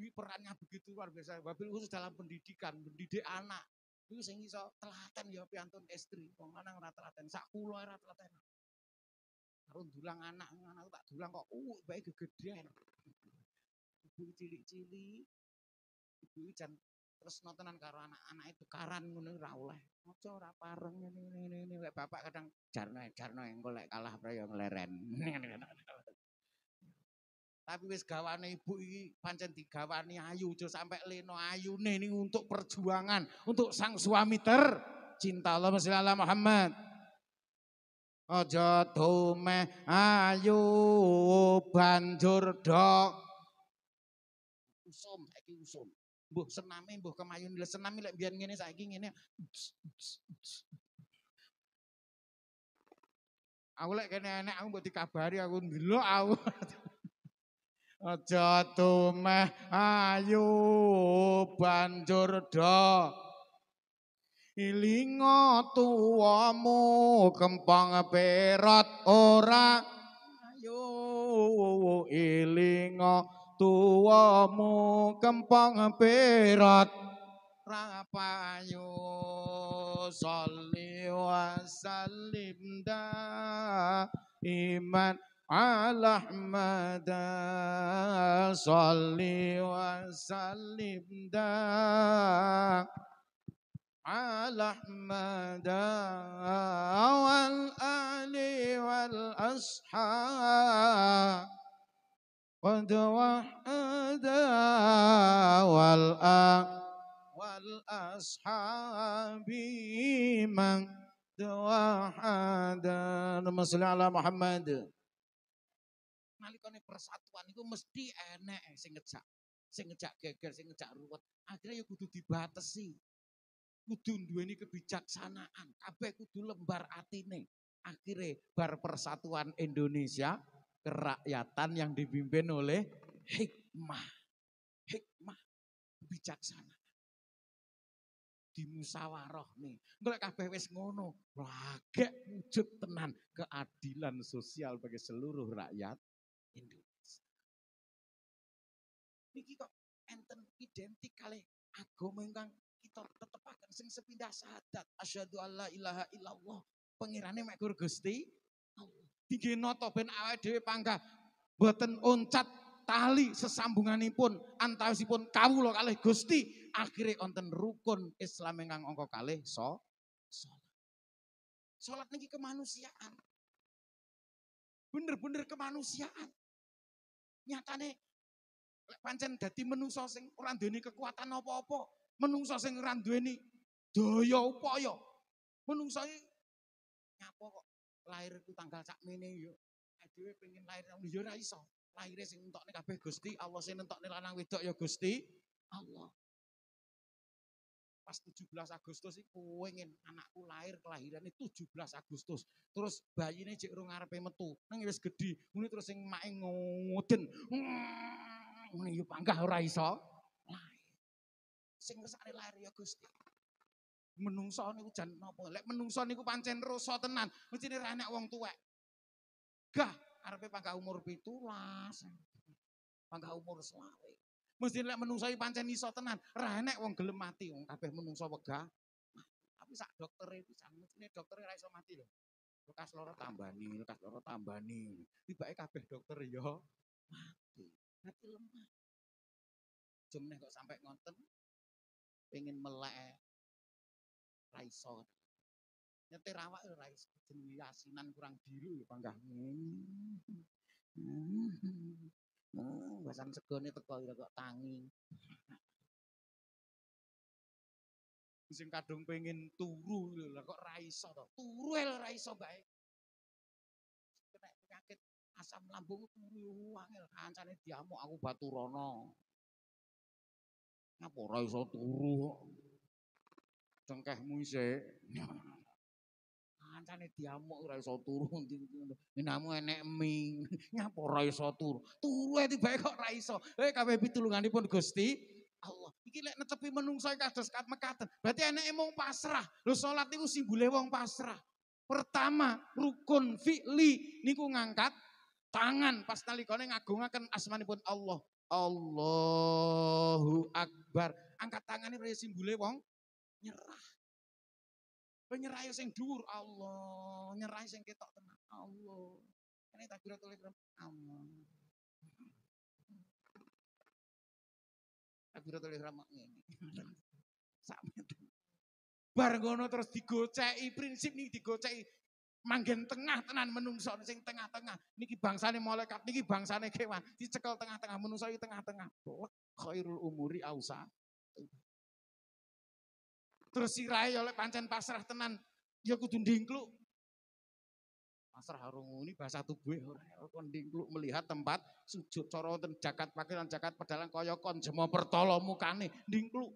ini perannya begitu luar biasa wabil khusus dalam pendidikan mendidik anak itu sing iso telaten ya piantun istri wong lanang ora telaten sak kula ora telaten kalau dulang anak, anak tak dulang kok, uh, baik gegedean. Ibu cili cili, ibu jan terus notenan karo anak-anak itu karan ngono ora oleh. Aja ora pareng ngene ngene ngene lek bapak kadang jarno jarno engko lek kalah praya ngleren. [laughs] Tapi wis gawane ibu iki pancen digawani ayu aja sampe leno ayune ini untuk perjuangan untuk sang suami ter, cinta Allah ala Muhammad. aja tume ayu banjur dok usum iki usum mbuh senami mbuh kemayu senami lek biyen ngene saiki ngene aku lek kene enek aku mbok dikabari aku ndelok aku aja tume ayu banjur dok Ilinga tuwamu kempang perot ora ayo ilinga tuwamu kempang perot rapayu sholli wa sallim da iman ala ahmada sholli wa sallim da على أحمد والآل والأصحاب قد وحد والآل والأصحاب من توحد اللهم صل على persatuan itu mesti enek sing ngejak geger sing ruwet akhirnya ya kudu dibatasi kudu duweni kebijaksanaan, kabeh kudu lembar atine. Akhirnya bar persatuan Indonesia kerakyatan yang dipimpin oleh hikmah. Hikmah bijaksana. musawaroh nih. Enggak kabeh wis ngono, lage wujud tenan keadilan sosial bagi seluruh rakyat Indonesia. Niki kok enten identik kali agama yang kita tetep sing sepindah sadat asyhadu alla ilaha illallah Pengirannya mekur Gusti Allah digeno ben awake dhewe panggah boten oncat tali sesambunganipun antawisipun kawula kalih Gusti akhirnya wonten rukun Islam ingkang angka kalih so salat salat niki kemanusiaan bener-bener kemanusiaan nyatane pancen dadi menungso sing ora duweni kekuatan apa-apa menungso sing ora duweni daya upaya saya nyapa kok itu tanggal sak mene yo dhewe pengen lahir yo ora iso lahire sing entokne kabeh Gusti Allah sing entokne lanang wedok ya Gusti Allah pas 17 Agustus iki kuingin anakku lahir kelahirannya 17 Agustus. Terus bayine cek urung arepe metu. Nang wis gedhi, ngene terus sing make ngoden. Hmm, ngene yo panggah ora iso lahir. Sing kesane lahir ya Gusti menungso niku jan napa lek menungso niku pancen rasa tenan mesti ra enak wong tuwek gah arepe pangka umur 17 pangka umur selawe mesti lek menungso pancen iso tenan ra enak wong gelem mati wong kabeh menungso wegah tapi sak dokter itu sak mesti dokter ra iso mati lho lekas loro tambani lekas loro tambani tibake kabeh dokter yo ya mati mati lemah jumne kok sampai ngonten pengen melek raiso. Nyetir awak ora iso jenenge kurang biru ya panggah hmm. ngene. Basan segone teko ya kok tangi. Sing kadung pengen turu lho kok ra iso to. Turu ra iso bae. Kena penyakit asam lambung turu angel kancane diamuk aku batu rono. Ngapa ora iso turu kok cengkehmu isik. Nah. Ancane diamuk ora iso turu. Minamu enek ming. Nyapa ora iso turu. Turu ae tibae kok ora iso. Eh kabeh pitulunganipun Gusti Allah. Iki lek netepi menungsa kados kat mekaten. Berarti eneke mung pasrah. Lho salat niku simbole wong pasrah. Pertama rukun fi'li niku ngangkat tangan pas nalikane ngagungaken asmanipun Allah. Allahu Akbar. Angkat tangan ini simbole wong nyerah. Lo nyerah sing dhuwur Allah, nyerah sing ketok tenan Allah. Ini takbiratul ihram Allah. Takbiratul ihram ngene. bar ngono terus digoceki prinsip nih digoceki manggen tengah tenan menungso sing tengah-tengah niki bangsane malaikat niki bangsane kewan dicekel tengah-tengah menungso iki tengah-tengah khairul umuri ausa Terus sirai oleh pancen pasrah tenan. Ya kudu dingkluk Pasrah harunguni bahasa tubuh ora ya. kon dingkluk melihat tempat sujud coro jakat jagat pakiran jakat pedalan koyokon semua jema pertala mukane ndingkluk.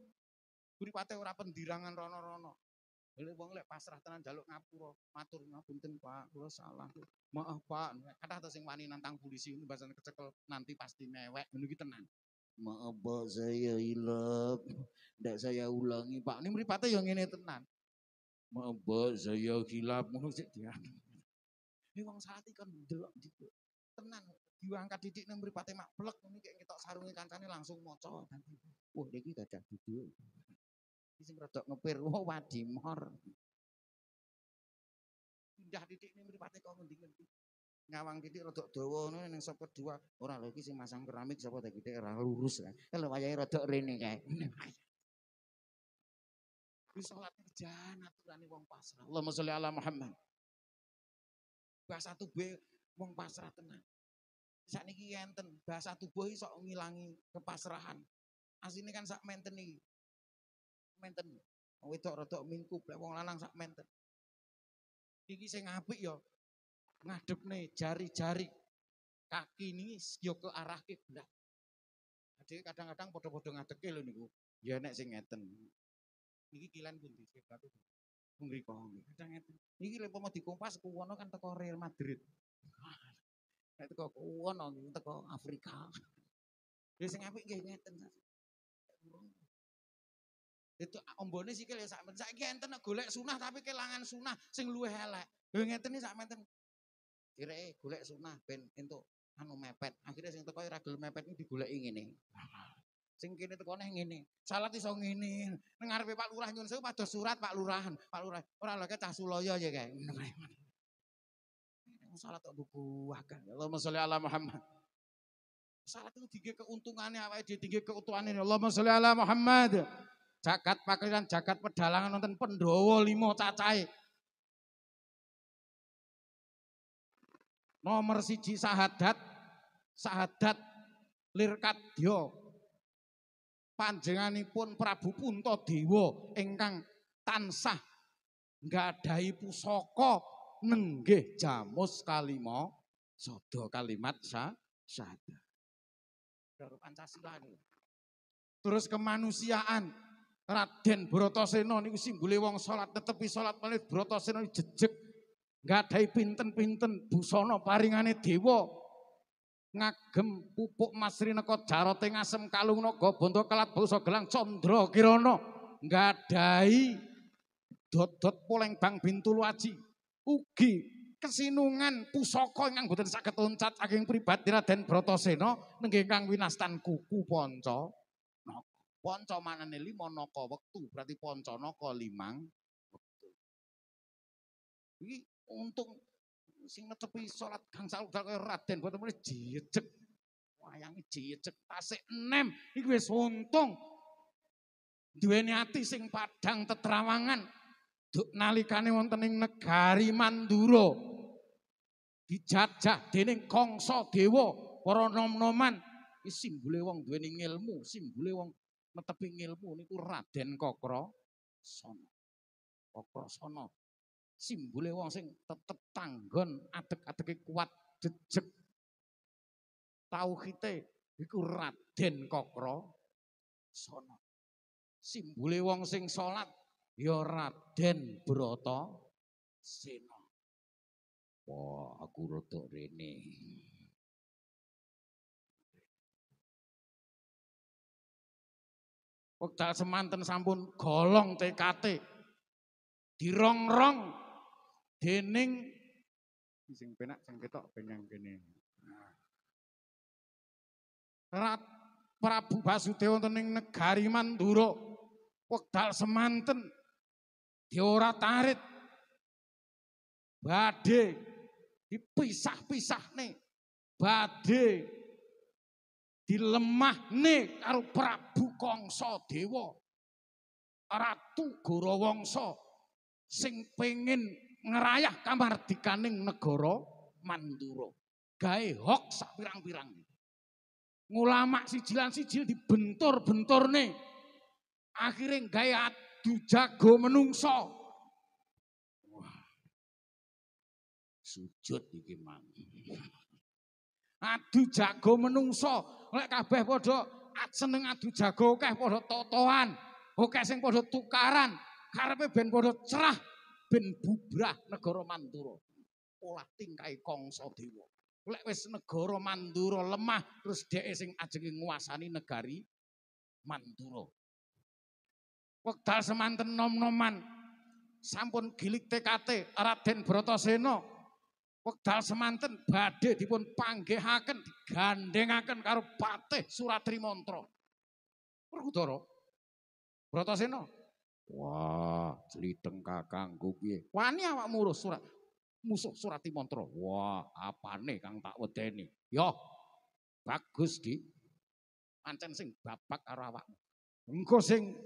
pate ora pendirangan rono-rono. oleh wong lek pasrah tenan jaluk ngapuro matur ngapunten Pak, lo salah. Maaf Pak, kata atas sing wani nantang polisi ini bahasa kecekel nanti pasti mewek menunggu tenan. Maaf saya hilap. Tidak saya ulangi, Pak. Ini meripatnya yang ini tenan. Maaf saya hilap ngono dia. Ini orang saat kan delok gitu. Tenan diangkat didik nang meripatnya mak pelek. Ini kayak ngetok sarungnya kancane langsung moco. Wah, iki dadak duduk. Ini sing rodok ngepir, wah wadimor. Pindah titik ini meripatnya kau ngendi-ngendi ngawang titik rodok dawa ngono ning sapa dua ora lho iki sing masang keramik sapa ta titik ora lurus kan. kalau wayahe rodok rene kae. Di salat kerjaan aturane wong pasrah. Allahumma sholli ala Muhammad. Bahasa tubuh wong pasrah tenang. Saat ini enten, bahasa tubuh iso ngilangi kepasrahan. ini kan sak menten iki. Menten. Wedok rodok mingku, wong lanang sak menten. Iki sing apik ya ngadep nih jari-jari kaki ini sio ke arah kiblat. Jadi kadang-kadang podo-podo ngadep ke nih niku. Ya nek sing ngeten. Niki kilan pundi sebab Wong riko. Kadang ngeten. Niki lek pomo dikompas kuwono kan teko Real Madrid. [laughs] Nek teko kuwono teko Afrika. [laughs] Ya sing apik nggih ngeten. Itu ombone sikil ya sak Saiki enten golek sunah tapi kelangan sunah sing luwe elek. Lho ya ngeten iki sakmenten Direke golek sunah ben entuk anu mepet. Akhirnya sing teko ora gelem mepet iki digoleki ngene. Sing kene teko neh ngene. Salat iso ngene. Nang ngarepe Pak Lurah nyun sewu padha surat Pak Lurahan. Pak Lurah ora lho cah suloyo ya kae. Salat buku dukuwakan. Allahumma sholli ala Muhammad. Salat itu tinggi keuntungannya awake dhewe tinggi ini, ya Allahumma sholli ala Muhammad. Jagat pakaian, jagat pedalangan nonton pendowo limo cacai. Nomor siji sahadat, sahadat lirkadya Panjenganipun Prabu Punto Dewa ingkang tansah nggadahi pusaka nenggih jamus Kalimo sodo kalimat sa Sahadat Karo Pancasila ini. Terus kemanusiaan Raden Brotoseno niku simbole wong salat tetepi salat malih Brotoseno jejeg gadai pinten-pinten busana paringane dewa ngagem pupuk masri masrineka jarote ngasem kalung naga bondo kelap basa gelang candra kirana gadai dodot poleng bang bintulu aji. ugi kesinungan pusaka ingkang boten saged loncat saking pribadi Raden Bratasena nenggih kang winastan kuku panca panca manane lima naka wektu berarti panca naka limang wektu untung sing netepi salat Kang Saluk Raden boten muni jejeg. wayang jejeg tasik enem iki wis untung. Duweni ati sing padhang tetrawangan. Duk nalikane wonten ing negari Mandura dijajah dening Kangsa Dewa para nom-noman iki simbole wong duweni ilmu, simbole wong netepi ilmu niku Raden Kokro Sono. Kokro Sono simbole wong sing tetep tanggon adek-adeke kuat jejeg tauhite iku Raden Kokro sono simbole wong sing salat ya Raden Broto Sena wah aku rodok rene Wekdal semanten sampun golong TKT dirongrong dening sing penak sing ketok penyang kene. Nah. Rat Prabu Basudewa wonten ing negari Mandura wekdal semanten diora tarit badhe dipisah-pisahne badhe dilemahne karo Prabu Kangsa Dewa Ratu Gorawangsa sing pengin ngerayah kamardikaning negara Mandura. Gae hok sak pirang-pirang. Ulama siji lan siji dibentur-benturne. Akhire gae adu jago menungso. Wah. Sujud iki mang. Adu jago menungso. Lek kabeh padha seneng adu jago akeh padha totohan. Oke sing padha tukaran. Karepe ben padha cerah ben bubrah negara Mandura. Olah tingkai kongso dewa. Lek wis negara Mandura lemah terus dhek sing ajenge nguasani negari Mandura. Wektal semanten nom-noman sampun gilik TKT Raden Bratasena. Wektal semanten badhe dipun panggihaken digandhengaken karo Patih Suratrimantra. Prakudara Bratasena Wah, jeliteng kakang kuki. Wani awak murus surat. Musuh surati montro. Wah, apa nih kang tak wedeni. Yo, bagus di. Ancen sing bapak karo awak. Engko sing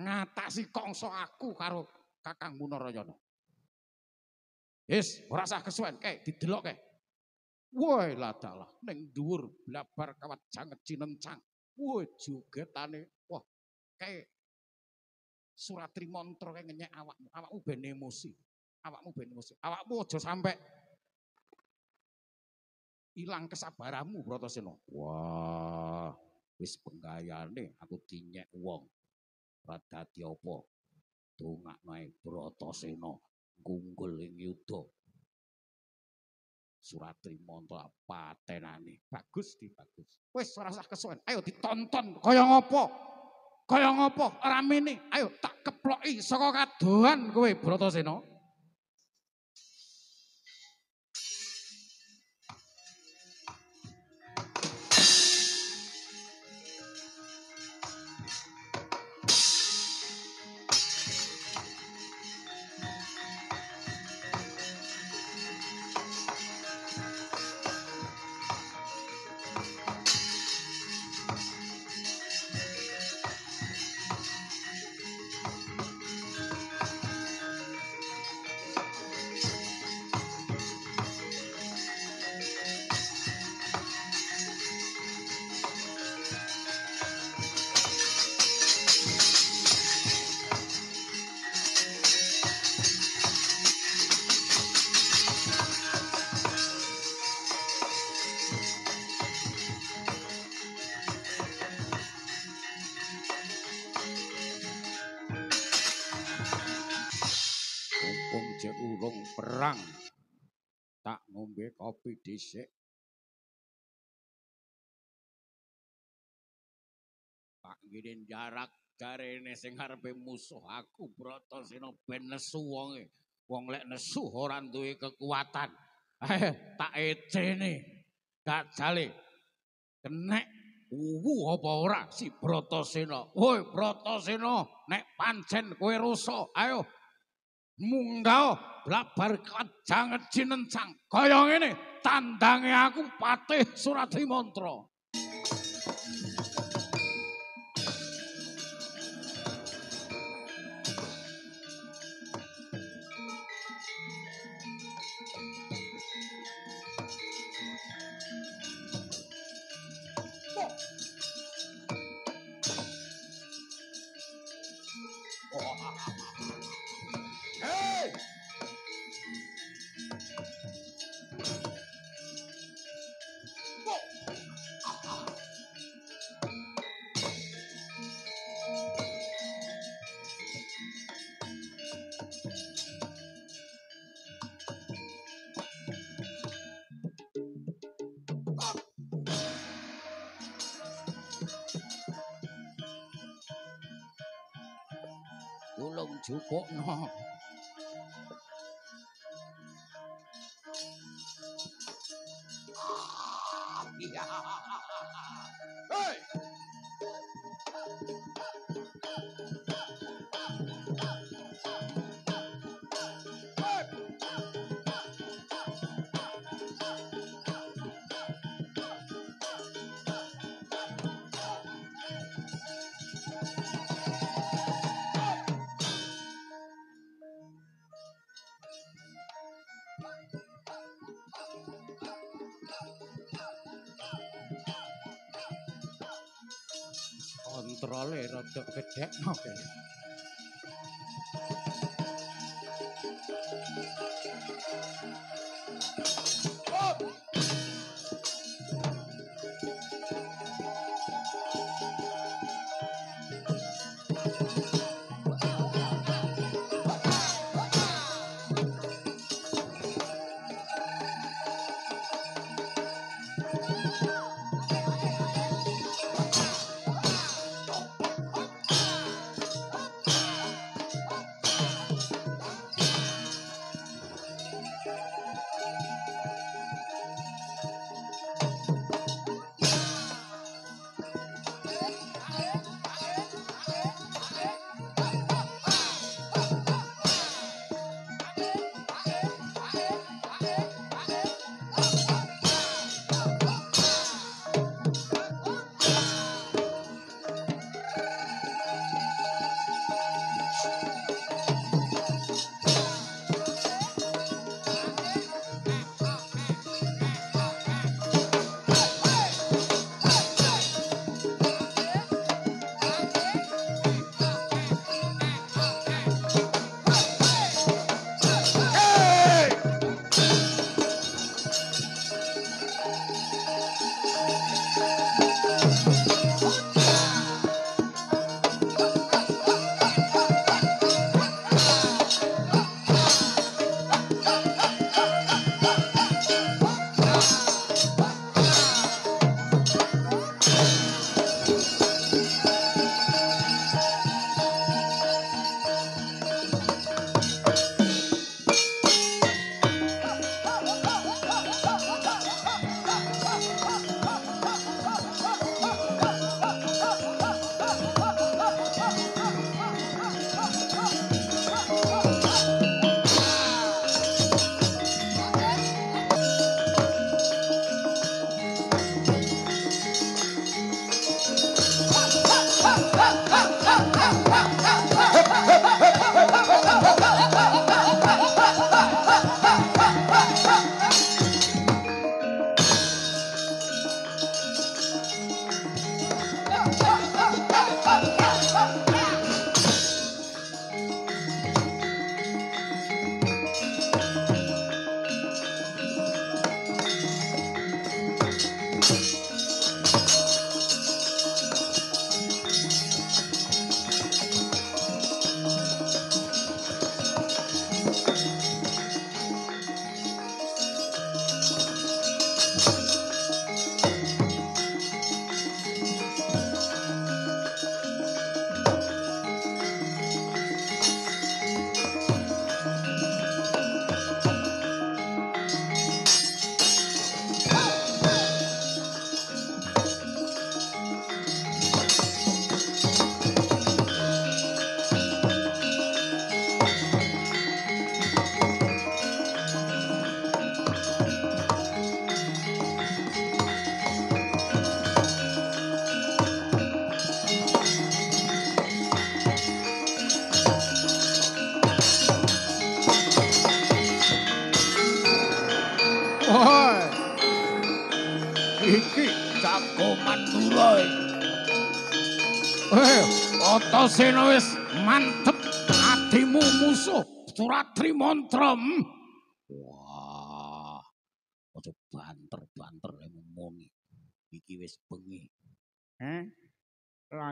ngatasi kongso aku karo kakang munoroyono. Is, merasa kesuwen kayak didelok kayak. Woi ladalah, neng dhuwur blabar kawat jangan cineng cang. Woi juga tane, wah kayak surat trimontro kayak ngenyek awakmu. Awakmu ben emosi. Awakmu ben emosi. Awakmu aja sampai hilang kesabaranmu Seno. Wah, wis penggayane aku dinyek wong. Ora dadi apa. Broto Seno gunggul ing yudo. Surat Trimonto tenane? Bagus di bagus. Wis ora usah kesuwen. Ayo ditonton kaya ngopo. kaya ngopo rame ini ayo tak keploki saka kadoan kowe Bratasena 56. Pak ngirin jarak dari ini sing harapi musuh aku broto sino ben nesu wong wong lek nesu orang duwe kekuatan eh tak ece nih gak jale kenek uwu apa ora si broto sino woi broto sino nek pancen kue ruso ayo munggau blabar kelat jangan jinen sang ini tandange aku patih surat dimontro. 直播，喏。[laughs] untuk kerja no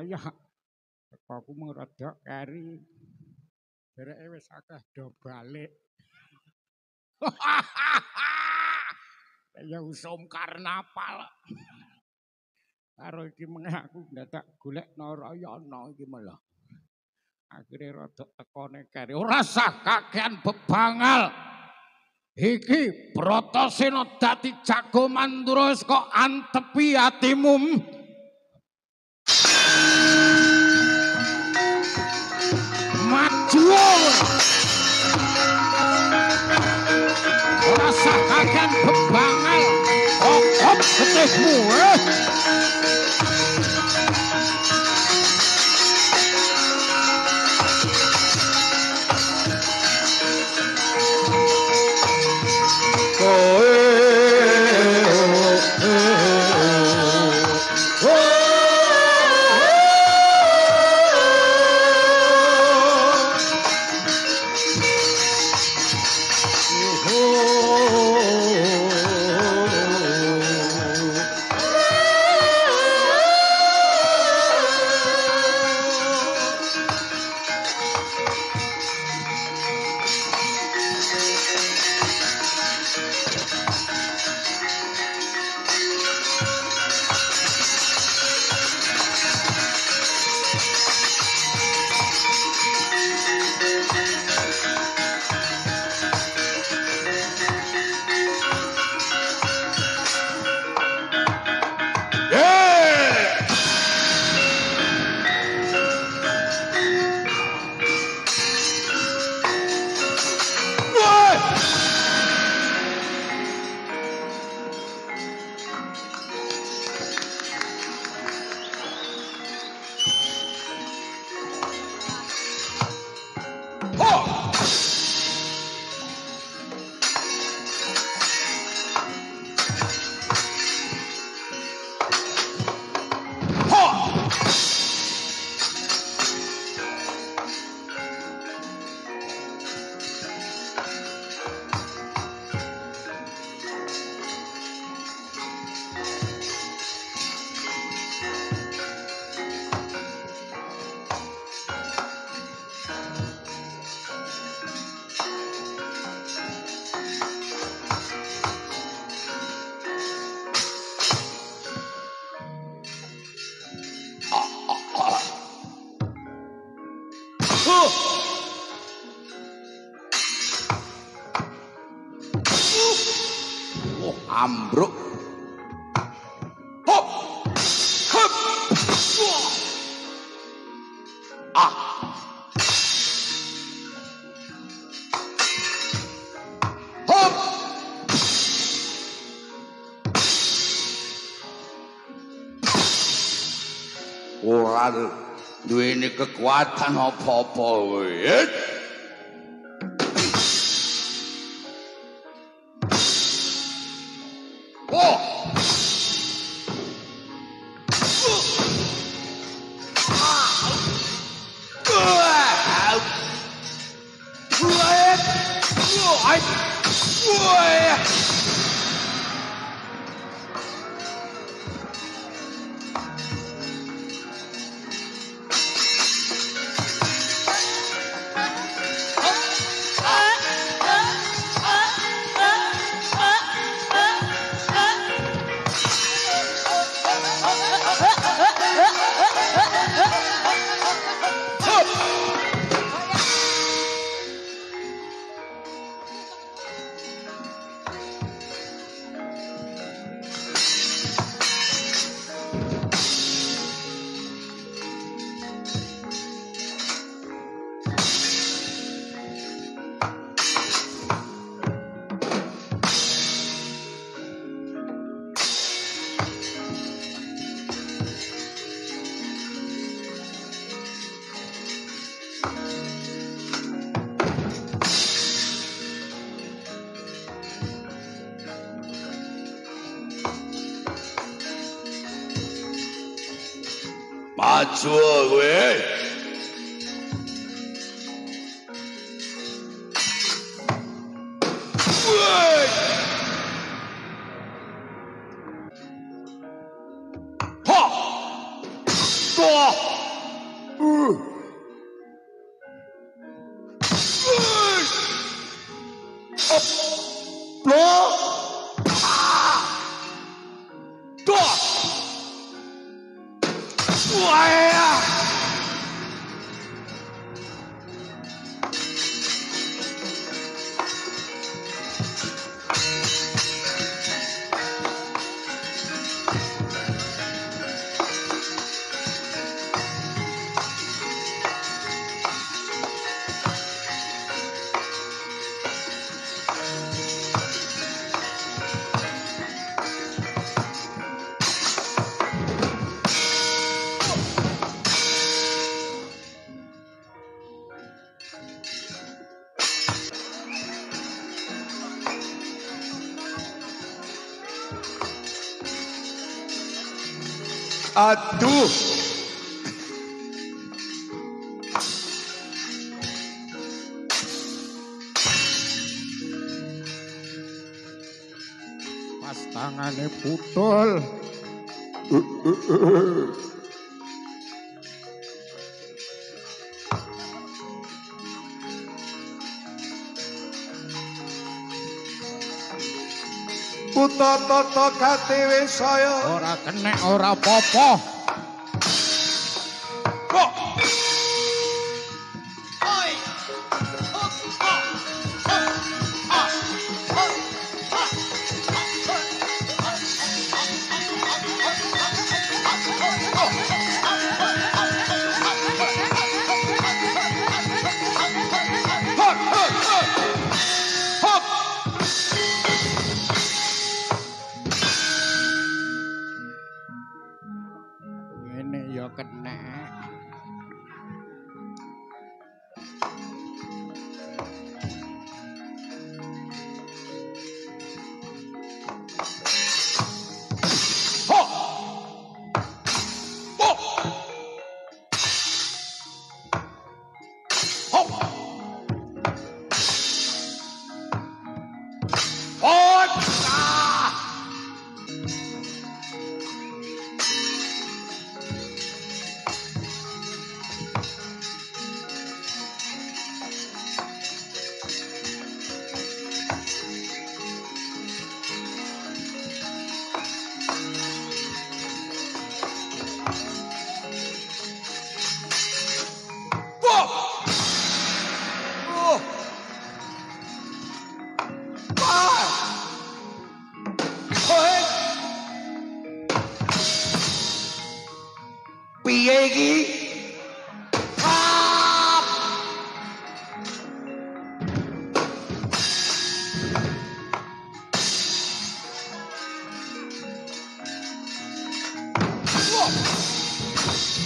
payah. Aku mung rada kari. Dereke wis akeh do balik. [laughs] Ya usum karnaval. Karo iki meneh aku ndadak golek narayana iki malah. Akhire rada tekone kari. Ora sah kakean bebangal. Iki Bratasena dadi jago mandura kok antepi atimu. rasakaken pembangal oh, oh, kok kok ketemu eh Watan apa-apa kowe. Ugh. buta tata kate saya ora kenek ora popo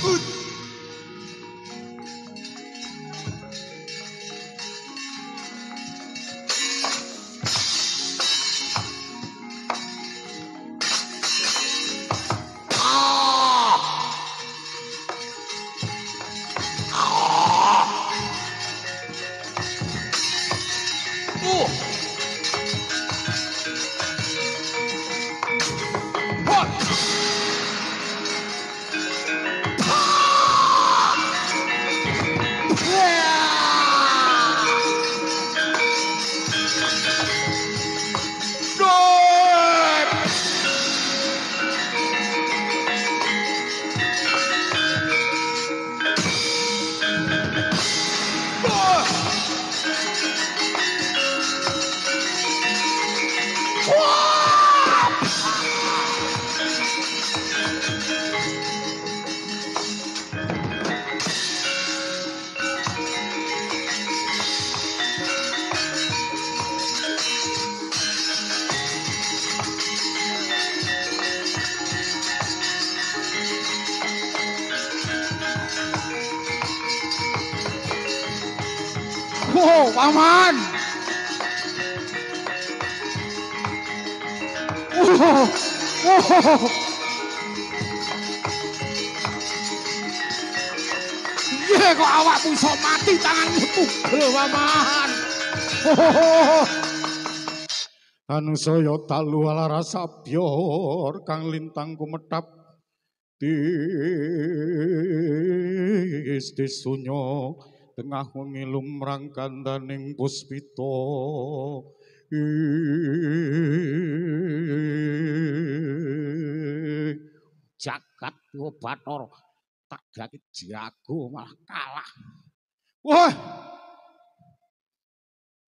Ut [laughs] Anu saya talu ala rasa pior kang lintang kumetap tis disunyo tengah wengi lumrang kandaning jagat wo tak jadi jago malah kalah wah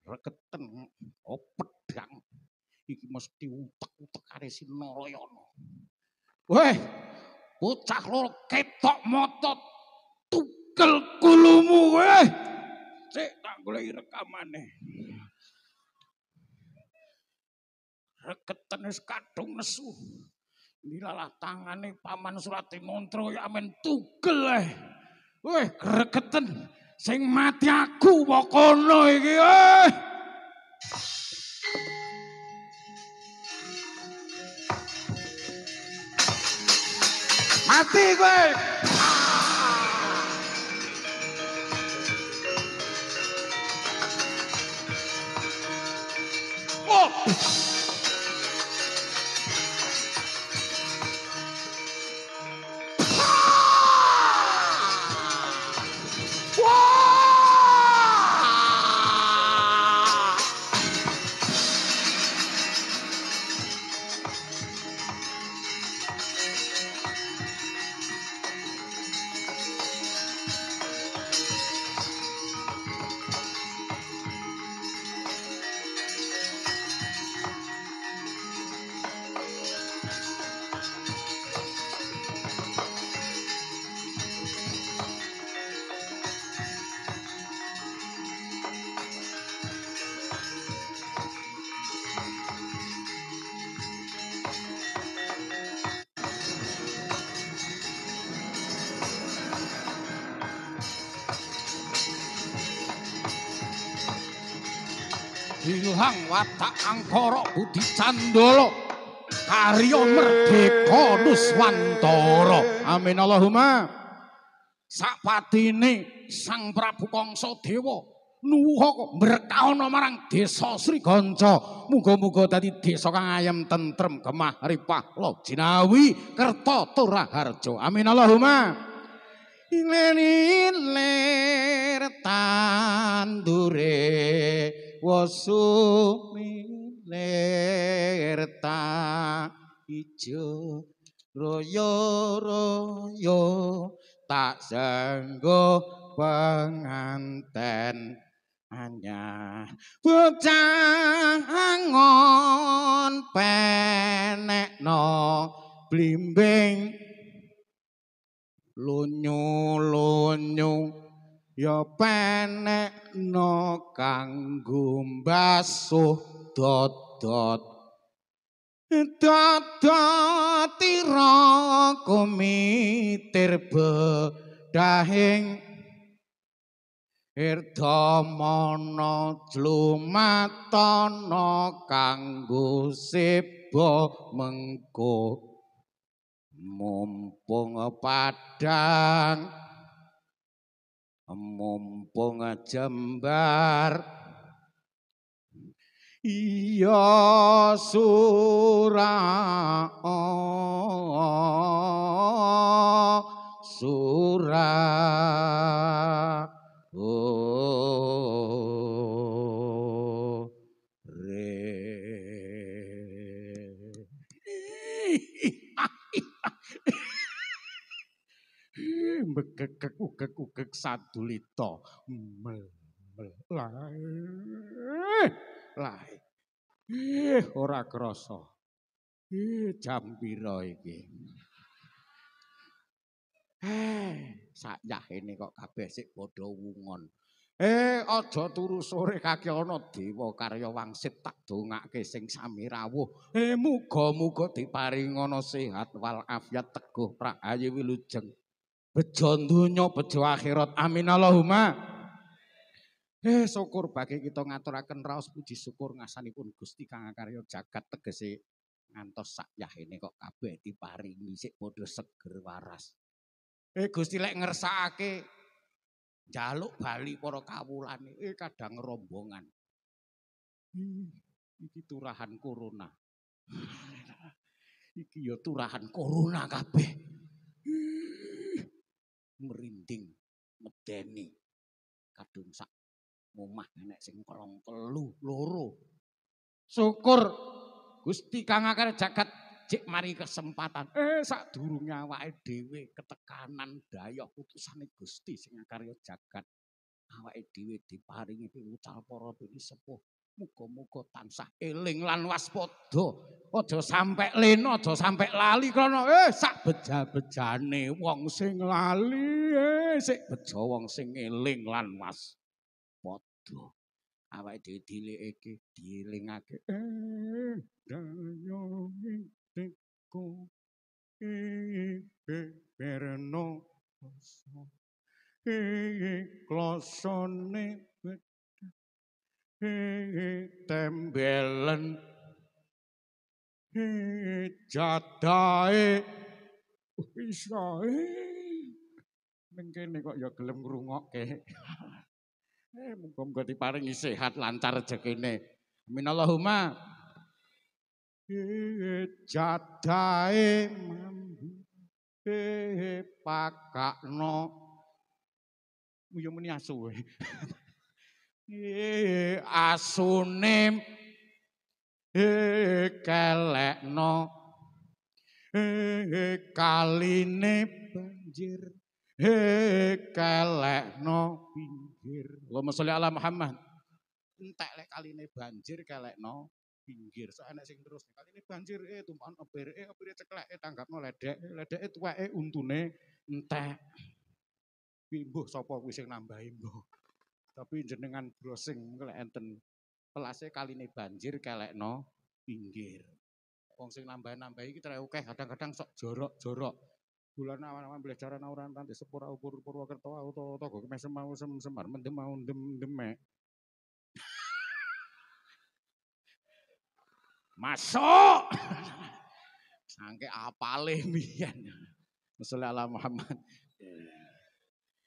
reketen opedang oh, iki mesti utek-utek are si Nalayana weh bocah loro ketok motot tukel kulumu weh sik tak goleki rekamane reketen wis kadung nesu dilalah tangane paman surati montro ya amen tukel eh weh reketen sing mati aku kono iki eh mati kowe oh Sinuhang watak angkara budi candolo karya merdeka nuswantara amin allahumma sapatine sang prabu kangsa dewa nuwuha berkahana marang desa sri gonca muga dadi desa kang ayem tentrem gemah ripah lo jinawi kerto turaharjo amin allahumma ilir tandure wasu milerta ijo royo royo tak senggo penganten hanya bocah angon penek blimbing lunyu lunyu ya penek no kanggo mbasuh dodot dodot tira kumitir bedahing Irda mono jlumatono kanggo sebo mengko mumpung padang mumpung jembar iya surah surah oh mbegegek ugek ugek mel, lah eh, eh ora krasa eh jam pira iki eh sak yahene kok kabeh sik padha wungon eh aja turu sore kake ana dewa karya wangsit tak dongake sing sami rawuh eh muga-muga diparingana sehat wal afiat teguh prahayu wilujeng bejo dunya bejo akhirat amin Allahumma eh syukur bagi kita ngaturaken raos puji syukur ngasanipun Gusti Kang Karya jagat tegese ngantos sak ini kok kabeh diparingi sik padha seger waras eh Gusti lek ngeresake. jaluk bali para kawulane eh kadang rombongan hmm, iki turahan corona [laughs] iki ya turahan corona kabeh merinding medeni kadung sak ngomah enek sing krong telu loro syukur Gusti kang akar jagat cek mari kesempatan eh sak durung awake dhewe ketekanan daya putusane Gusti sing akarya jagat awake dhewe diparingi pitutur para dewi sepuh Muga-muga tansah eling lan waspada. Aja sampai leno, aja sampai lali krana eh sak beja-bejane wong sing lali eh sik beja wong sing eling lan waspada. Awake dhewe dileke, dielingake. Eh, dayo iku eh berno. Eh, klosone He tembelen he jadae iso ning kene kok ya gelem ngrungokke eh muga-muga diparingi sehat lancar rezekine amin Allahumma jadae he eh, pakakno muyu muni asu asune kelekno he kaline banjir he kelekno pinggir Allahumma sholli ala Muhammad entek lek kaline banjir kelekno pinggir sok enek sing terus kaline banjir eh tumpan ober eh ober ceklek eh tanggapno ledek ledek tuwek untune entek mbuh sapa kuwi sing nambahi Tapi jenengan browsing kalau enten pelase kali ini banjir no pinggir. Wong nambah nambah-nambahi kita treu kadang-kadang sok jorok-jorok. Bulan awan-awan boleh cara nauran tante sepura ukur Purwokerto auto toko. kemesem mau sem semar mendem mau dem demek. Masuk. [laughs] Sangke apa apale [laughs] Masalah Allah Muhammad.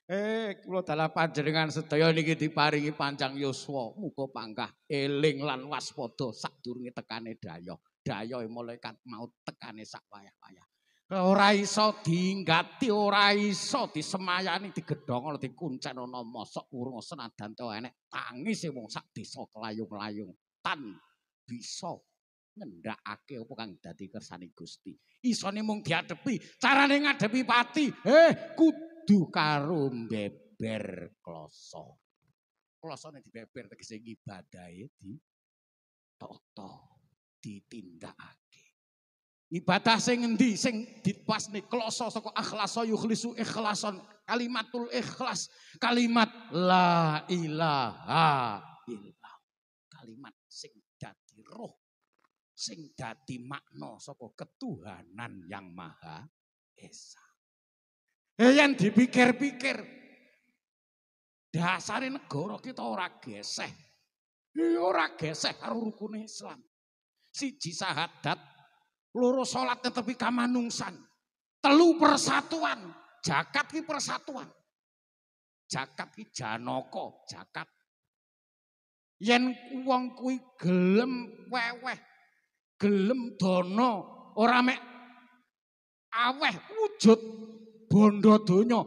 Eh, kula dalah panjenengan sedaya niki diparingi panjang yuswa, muga pangkah eling lan waspada sadurunge tekane daya. Dayae malaikat mau tekane sak wayah-wayah. Ora iso diingati, ora iso disemayani, digedhong lan dikuncen ana mosok urung senadan to enek tangis e wong sak desa kelayung-layung. Tan bisa ngendhakake apa kang dadi kersane Gusti. Isone mung diadepi, carane ngadepi pati. Eh, kudu kudu karo beber kloso. kloso Klosone dibeber tegese ya di toto ditindakake. Ibadah sing endi sing nih kloso akhlas so yukhlisu ikhlason kalimatul ikhlas kalimat la ilaha illallah. Kalimat sing dadi roh sing dadi makna soko ketuhanan yang maha esa. Eh yang dipikir-pikir. dasarin negara kita ora geseh. Eh, ora geseh karo rukun Islam. Siji sahadat, loro salat netepi kamanungsan. Telu persatuan, jakat ki persatuan. Jakat ki janoko jakat. yang wong kuwi gelem weweh, gelem dono ora mek aweh wujud bondo dunya.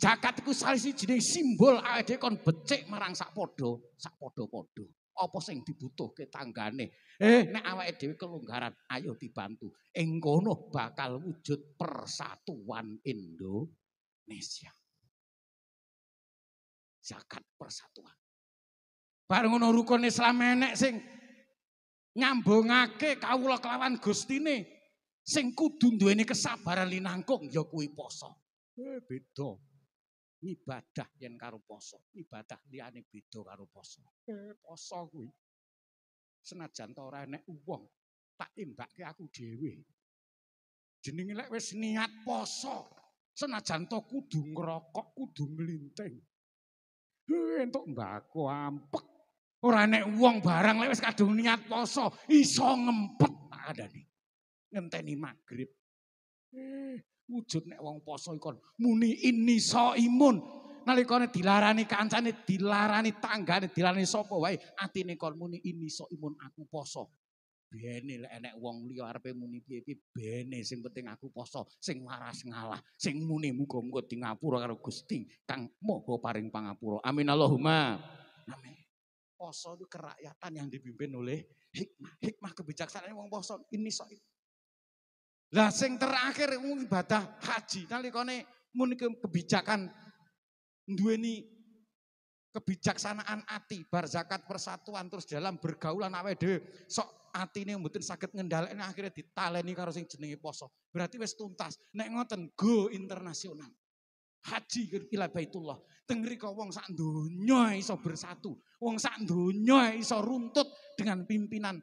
jagat iku salah siji simbol awake kon becik marang sak padha sak padha-padha apa sing dibutuhke tanggane eh nek awake dhewe kelonggaran ayo dibantu ing kono bakal wujud persatuan Indonesia zakat persatuan bareng rukun Islam enek sing nyambungake kawula kelawan gustine sing kudu duweni kesabaran linangkung ya kuwi poso. Eh beda. Ibadah yen karo poso, ibadah liyane beda karo poso. Eh poso kuwi senajan ta ora enek wong tak imbakke aku dhewe. Jenenge lek wis niat poso, senajan ta kudu ngerokok, kudu nglinting. Eh entuk mbako ampek. Ora enek wong barang lek wis kadung niat poso iso ngempet tak nih. ngenteni maghrib. Eh, wujud nek wong poso ikon muni ini so imun. Nalikone dilarani kancane, dilarani tanggane, dilarani sopo wae, Ati kon muni ini so imun aku poso. bene lek enek wong liya arepe muni piye-piye bene sing penting aku poso sing waras ngalah sing muni muga-muga di ngapura karo Gusti kang moga paring pangapura amin Allahumma amin poso itu kerakyatan yang dipimpin oleh hikmah hikmah kebijaksanaan wong poso ini imun. Lah sing terakhir ibadah haji nalikane mun kebijakan duweni kebijaksanaan ati barzakat persatuan terus dalam bergaulan awake dhewe sok atine mboten saged ngendhalekne akhirnya ditaleni karo sing jenenge poso. Berarti wis tuntas. Nek ngoten go internasional. Haji ila Baitullah. Teng riko wong sak donya iso bersatu, wong sak donya iso runtut dengan pimpinan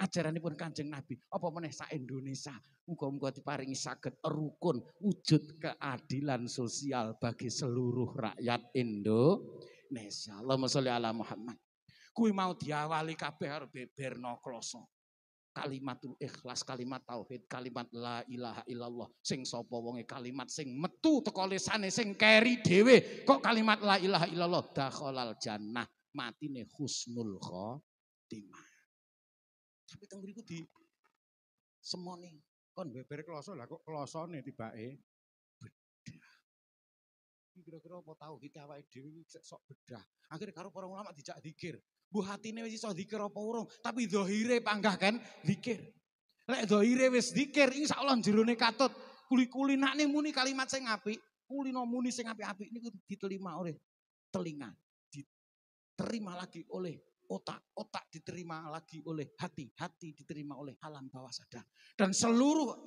ajaran pun Kanjeng Nabi. Apa meneh sa Indonesia Muka-muka diparingi saged rukun wujud keadilan sosial bagi seluruh rakyat Indonesia. Allahumma sholli ala Muhammad. Kui mau diawali kabeh harus beberno krasa. Kalimatul ikhlas, kalimat tauhid, kalimat la ilaha illallah. Sing sopo wonge kalimat sing metu teko lisane sing keri dewe. Kok kalimat la ilaha illallah dakhalal jannah matine husnul khotimah pitung ribu di semoni. Kon beber kloso lah kok kloso nih tiba eh. Bedah. Kira-kira apa tahu kita awak dewi sok bedah. Akhirnya karo para ulama dijak dikir. Bu hatine wis iso dikir apa urung, tapi zahire panggah kan dikir. Lek zahire wis dikir insyaallah jerone katut. Kuli-kuli nakne muni kalimat sing apik, kulino muni sing apik-apik niku diterima oleh telinga. Diterima lagi oleh otak, otak diterima lagi oleh hati, hati diterima oleh alam bawah sadar. Dan seluruh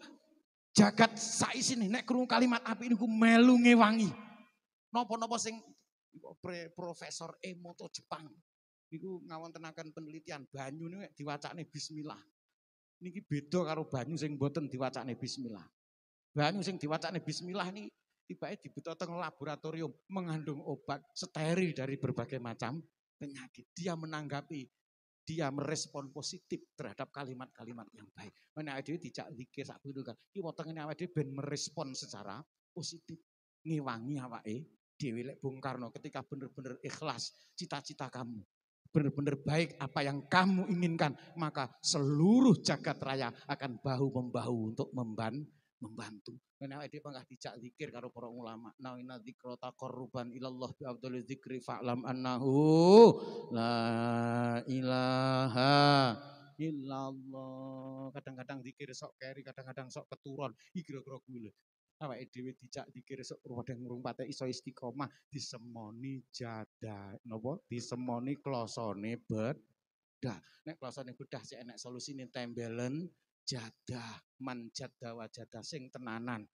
jagat sais ini nek krungu kalimat api ini melu ngewangi. nopo nopo sing profesor Emoto Jepang niku tenakan penelitian banyu nih diwacaknya bismillah. Niki beda karo banyu sing boten diwacaknya bismillah. Banyu sing diwacaknya bismillah ini tiba-tiba dibutuhkan laboratorium mengandung obat steril dari berbagai macam penyakit. Dia menanggapi, dia merespon positif terhadap kalimat-kalimat yang baik. Mana ada tidak dikir saat itu kan. Iwo wetengene ada ben merespon secara positif. Ngiwangi eh di lek Bung Karno ketika benar-benar ikhlas cita-cita kamu benar-benar baik apa yang kamu inginkan, maka seluruh jagat raya akan bahu membahu untuk membantu membantu. Menawa awake pengah dicak zikir karo para ulama. Na inna dzikra taqarruban ilallah bi afdhalil dzikri fa'lam annahu la ilaha illallah. Kadang-kadang zikir sok keri, kadang-kadang sok keturun. Iki kira-kira kuwi awake dhewe dicak zikir sok padha ngurung pate iso istiqomah disemoni jada napa disemoni klosone bedah. Nek klosone bedah sik enek solusine tembelen jadah man wajada sing tenanan.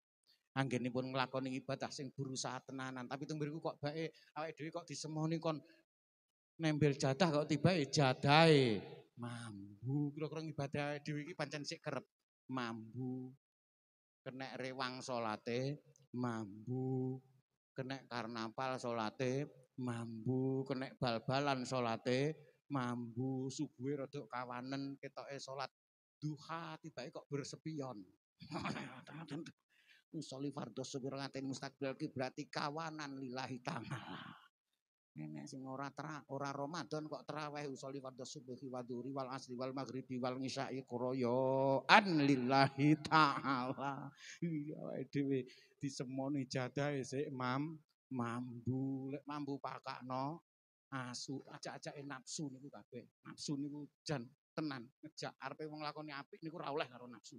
anggeni pun ngelakoni ibadah sing berusaha tenanan, tapi tunggu kok baik, awake dhewe kok disemoni kon nembel jadah, kok tiba ya jadai. mambu kira-kira ibadah dhewe iki pancen sik kerep mambu kena rewang solate. mambu kena karnaval solate. mambu kena bal-balan salate mambu subuhe kawanan kawanen ketoke solat duha tiba kok bersepion. [laughs] Musoli fardo subir ngatain mustaqbil berarti kawanan lillahi ta'ala. Nenek sing ora tra, ora Ramadan kok teraweh usoli fardu subuhi wa dzuri wal asri wal maghribi wal kuroyo an lillahi ta'ala. Iya wae dhewe disemoni jadahe sik mam mambu lek mambu pakakno asu aja-aja nafsu niku kabeh. Nafsu niku jan tenan ngejak arpe wong lakoni apik niku ora oleh karo nafsu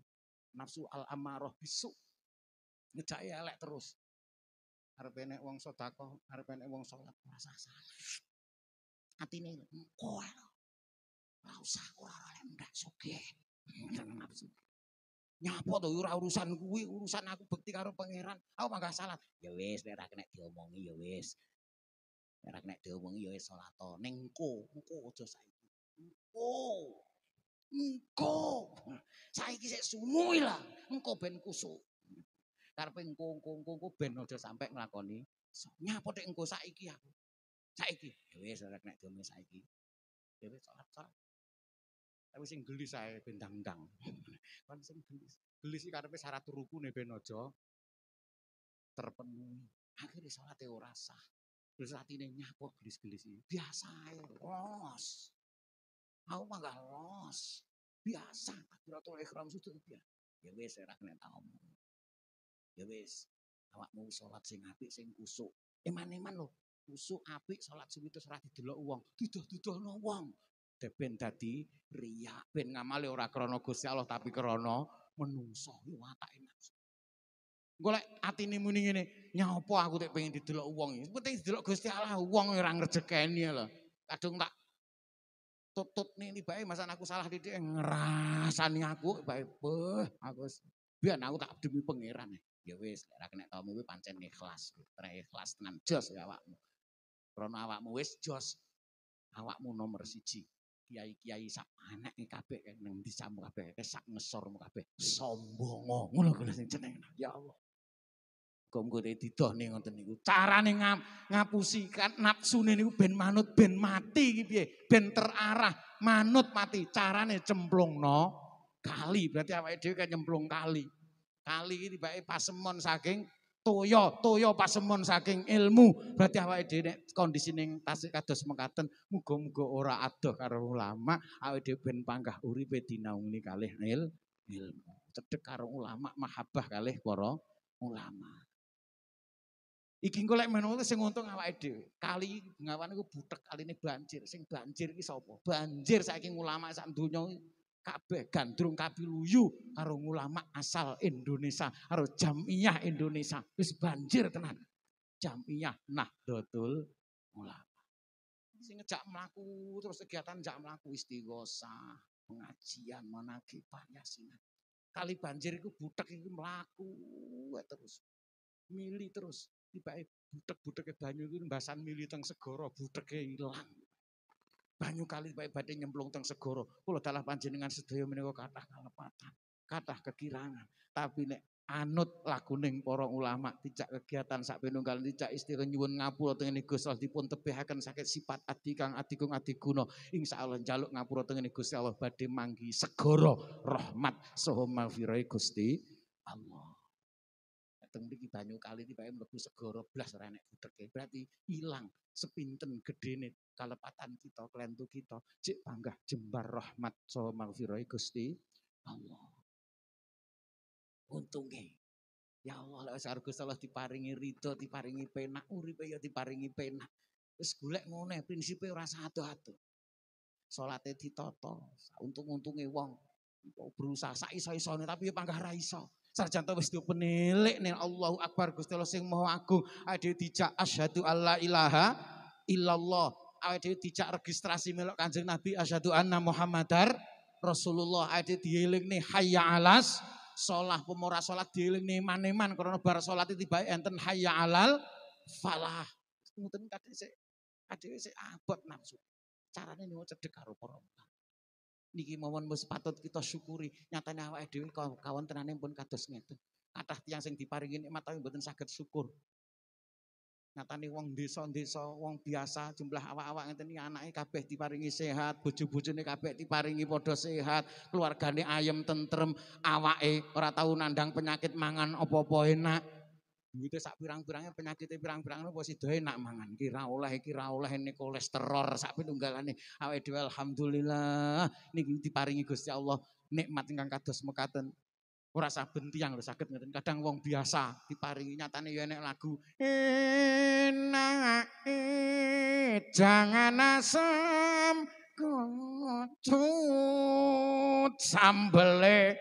nafsu al amaroh bisu ngejak elek terus arpe nek wong sodako arpe nek wong sholat merasa salah hati ini kuat ora usah ora oleh ndak suge tenan nafsu nyapa to ora urusan kuwi urusan aku bekti karo pangeran aku mangga salat ya wis nek ora kena diomongi ya wis nek ora kena diomongi ya wis salat Nengko. ning aja saiki Oh, Engko. Saiki sik sumuhi lah, engko ben kusuk. Karepe engko engko engko ben aja sampe nglakoni. So, Nyapa tek engko saiki aku. Saiki. Ya wis ora nek dome saiki. Ya wis salat ta. Tapi sing gelis ae ben dangdang. [laughs] Kan sing gelis. Gelis iki karepe syarat turuku ne ben aja terpenuhi. Akhire salate ora sah. Terus atine nyapa gelis-gelis iki. Biasa ae. Wes. aku mah biasa kira tuh ekram itu dia ya wes saya rakyat tahu ya wis. awak mau sholat sing apik sing kusuk eman eman lo kusuk apik sholat sing itu serat itu lo uang tidak tidak uang deben tadi ria ben ngamali ora krono gusti allah tapi krono menungso tak enak Golek ati ini muning ini apa aku tak pengen didelok uang ini. Penting didelok gusti allah uang orang rezekinya lah. Kadung tak tutut nih ini baik masa aku salah didik ngerasani aku baik peh, aku biar aku tak demi pangeran e. ya wes lera kena tau mubi pancen ikhlas kena ikhlas tenan jos ya awakmu krono awakmu wes jos awakmu nomor siji kiai kiai sak anak nih e kabe yang disamu kabe sak ngesor mu kabe sombong ngono kena sing ya allah Mergo nggone didohne ngoten niku. Carane ngapusi kan nih niku ben manut ben mati iki piye? Ben terarah manut mati. Carane no kali. Berarti awake dhewe kan nyemplung kali. Kali iki tibake pasemon saking toyo toyo pasemon saking ilmu. Berarti apa dhewe nek kondisi ning tasik kados mekaten, muga-muga ora adoh karo ulama, awake dhewe ben panggah uripe dinaungi kalih ilmu. Cedek karo ulama mahabbah kalih para ulama. Iki engko lek menawa sing untung awake dhewe. Kali Bengawan iku butek kali ini banjir. Sing banjir iki sapa? Banjir saiki ulama sak donya kabeh gandrung kapiluyu karo ulama asal Indonesia, karo Jamiah Indonesia. Wis banjir tenan. Jamiah Nahdlatul Ulama. Sing ngejak mlaku terus kegiatan jak mlaku istighosa, pengajian, manakib, yasinan. Kali banjir iku butek iku mlaku terus. Mili terus tipe butek-buteke banyu itu mbasan mili teng segoro, buteke ilang. Banyu kali tipe badai nyemplung teng segoro. Kalau dalam panjenengan sedaya menikah kata kelepatan, kata kekirangan. Tapi nek anut lakuning porong ulama, tidak kegiatan sak penunggalan, tidak istirahat nyewon ngapura tengini gusti Allah, dipun tebihakan sakit sifat adikang adikung adikuno. Insya Allah jaluk ngapura tengini gusti Allah, badai manggi segoro rahmat soho mafirai gusti Allah. meteng niki banyu kali tiba mlebu segara blas ora enek budheke. Berarti hilang sepinten gedene kalepatan kita, kelentu kita. cek bangga jembar rahmat so magfirah e, Gusti Allah. Untunge Ya Allah, lek sargo Allah diparingi rito diparingi penak, uripe ya diparingi penak. terus gulek ngoneh ya, prinsipnya rasa satu satu, sholatnya ditoto, untung untungnya wong berusaha sa iso iso tapi ya panggah raiso sarjanto wis do penilik ning Allahu Akbar Gusti Allah sing Maha Agung ade dijak asyhadu alla ilaha illallah ade dijak registrasi melok Kanjeng Nabi asyhadu anna Muhammadar Rasulullah ade nih hayya alas salah pemora salat nih maneman karena bar salat tiba enten hayya alal falah ngoten kadhe sik kadhe sik abot nafsu carane nyuwun cedhek karo perempuan niki mawon mus patut kita syukuri nyatane awake dhewe kawan tenane pun kados ngeten kathah tiang sing diparingi nikmat tapi mboten sakit syukur Nyatanya wong desa-desa wong biasa jumlah awak-awak ngeten nih anaknya kabeh diparingi sehat bojo-bojone kabeh diparingi podo sehat keluargane ayam tentrem awak eh ora tahu nandang penyakit mangan opo apa enak duitnya sak pirang-pirangnya penyakitnya pirang-pirang apa sih enak mangan kira oleh kira oleh ini kolesterol sak nih awe dhewe alhamdulillah nih diparingi Gusti Allah nikmat ingkang kados mekaten rasa benti yang lho sakit ngeten kadang wong biasa diparingi nyatane yo enek lagu enak jangan asam kocut sambele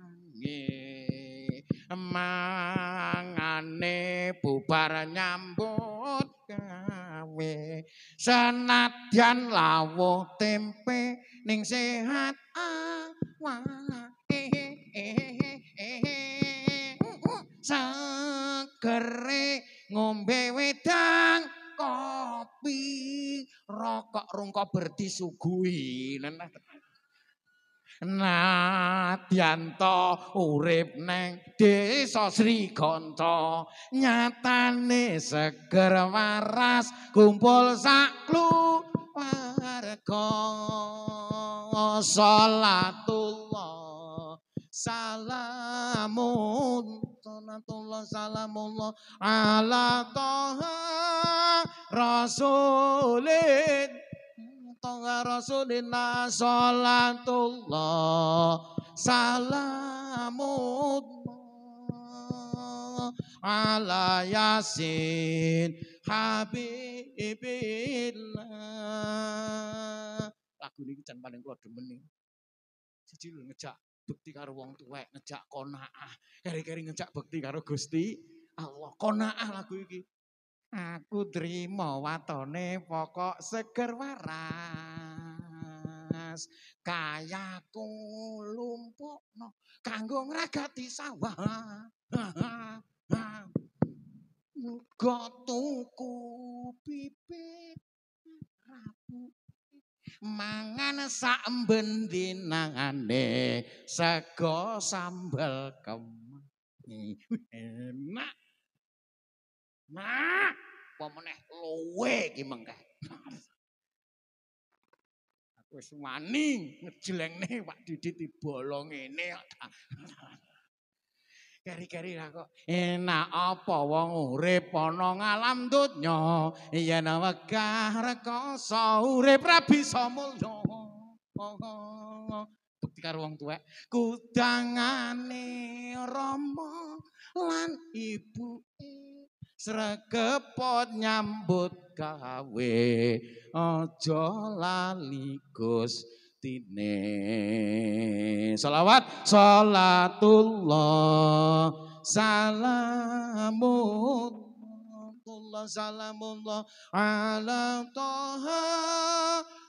nangis mang mane bubar nyambut gawe senadyan lawo tempe ning sehat awake ngombe wedang kopi rokok rungko berdisugui nenek Nadyanto urip neng desa Gonta, nyatane seger waras kumpul saklu keluarga salatullah salamun salatullah salamullah ala toha rasulillah Toga ya Rasulina Salatullah Salamullah Ala Yasin Habibillah Lagu ini jangan paling kuat demen nih Jadi lu ngejak bukti karo wong tuwek, ngejak konaah, kari-kari ngejak bukti karo Gusti Allah. Konaah lagu ini. aku drima watone pokok seger waras kayaku lumpukno kanggo ngragati sawah muga tuku bibit mangan sak mbendinangane sego sambel kemangi enak Nah, apa meneh luwe iki mengke. [laughs] Aku wis wani ngejlengne Pak Didi tibolo ngene. Keri-keri [laughs] lah kok. Enak apa wong urip ana ngalam dunya, yen wegah rekoso urip ra bisa mulya. Bukti karo wong tuwek. Kudangane Rama lan ibu Srekepot nyambut gawe aja lali Gustine. Selawat salatullah salamullah Allah salamullah ala toha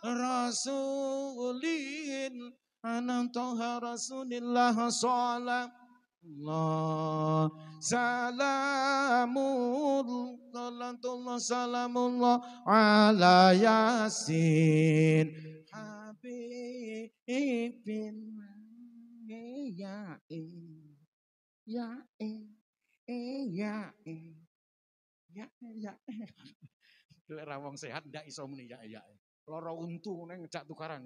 rasulin anam toha rasulillah salam Salamullah, salamullah, ala yasin, habibin, ya ya ya ya ya Lek rawong sehat ndak iso muni ya ya. Loro untu ngecak tukaran.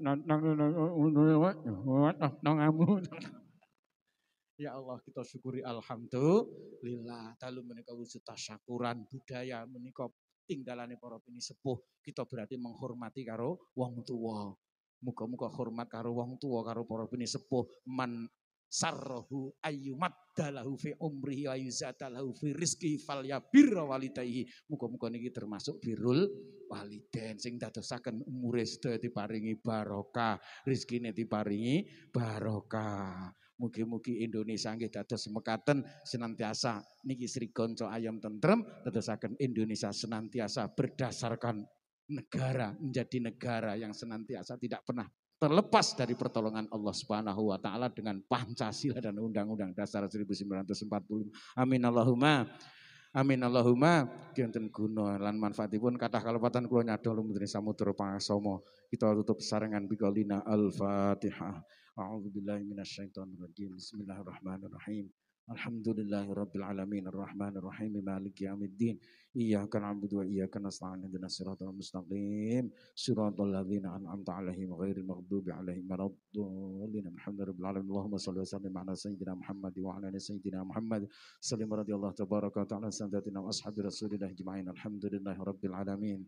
Nang nang nang nang nang nang nang nang Ya Allah kita syukuri alhamdulillah. Lalu menika wujud tasyakuran budaya menika tinggalane para ini sepuh. Kita berarti menghormati karo wong tua. Muka muka hormat karo wong tua karo para ini sepuh man sarrohu ayyumat dalahu fi umrihi wa dalahu fi rizki fal birra walidayhi. Muka muka ini termasuk birul waliden sing dadosaken umure sedaya diparingi barokah, paringi diparingi barokah. Mugi-mugi Indonesia nggih dados mekaten senantiasa niki sri gonco ayam tentrem dadosaken Indonesia senantiasa berdasarkan negara menjadi negara yang senantiasa tidak pernah terlepas dari pertolongan Allah Subhanahu wa taala dengan Pancasila dan Undang-Undang Dasar 1945. Amin Allahumma. Amin Allahumma kinten guna lan manfaatipun kathah kalepatan kula nyadol lumutri samudra pangasomo kita tutup sarengan bikalina al-Fatihah أعوذ بالله من الشيطان الرجيم بسم الله الرحمن الرحيم الحمد لله رب العالمين الرحمن الرحيم مالك يوم الدين إياك نعبد وإياك نستعين اهدنا الصراط المستقيم صراط الذين أنعمت عليهم غير المغضوب عليهم ولا الضالين الحمد لله رب العالمين اللهم صل وسلم على سيدنا محمد وعلى آل سيدنا محمد سلم رضي الله تبارك وتعالى سادتنا وأصحاب رسول الله أجمعين الحمد لله رب العالمين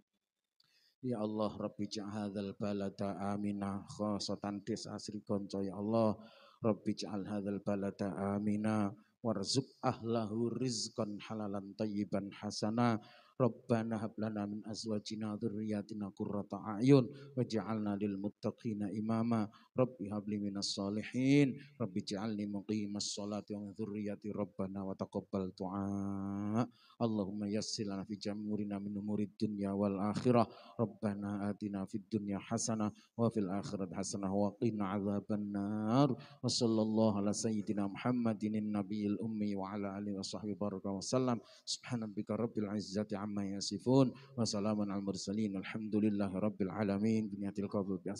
Ya Allah Rabbi ja'hadzal balada amina khosatan desa asri konco ya Allah Rabbi ja'al hadzal balada amina ya warzuk ahlahu rizqan halalan tayyiban hasana Rabbana hab lana min azwajina dzurriyyatina qurrata a'yun waj'alna lil muttaqina imama. Rabbi hab li minas solihin. Rabbi ij'alni muqimas sholati wa min dzurriyyati rabbana wa taqabbal du'a. Allahumma yassir lana fi jamurina min umurid dunya wal akhirah. Rabbana atina fid dunya hasanah wa fil akhirati hasanah wa qina adzaban nar. Wa sallallahu ala sayyidina Muhammadin nabiyil ummi wa ala alihi wa sahbihi baraka wa sallam. Subhanallahi rabbil izzati amma yasifun wa salamun al mursalin alhamdulillahi rabbil alamin bi niyatil qabul bi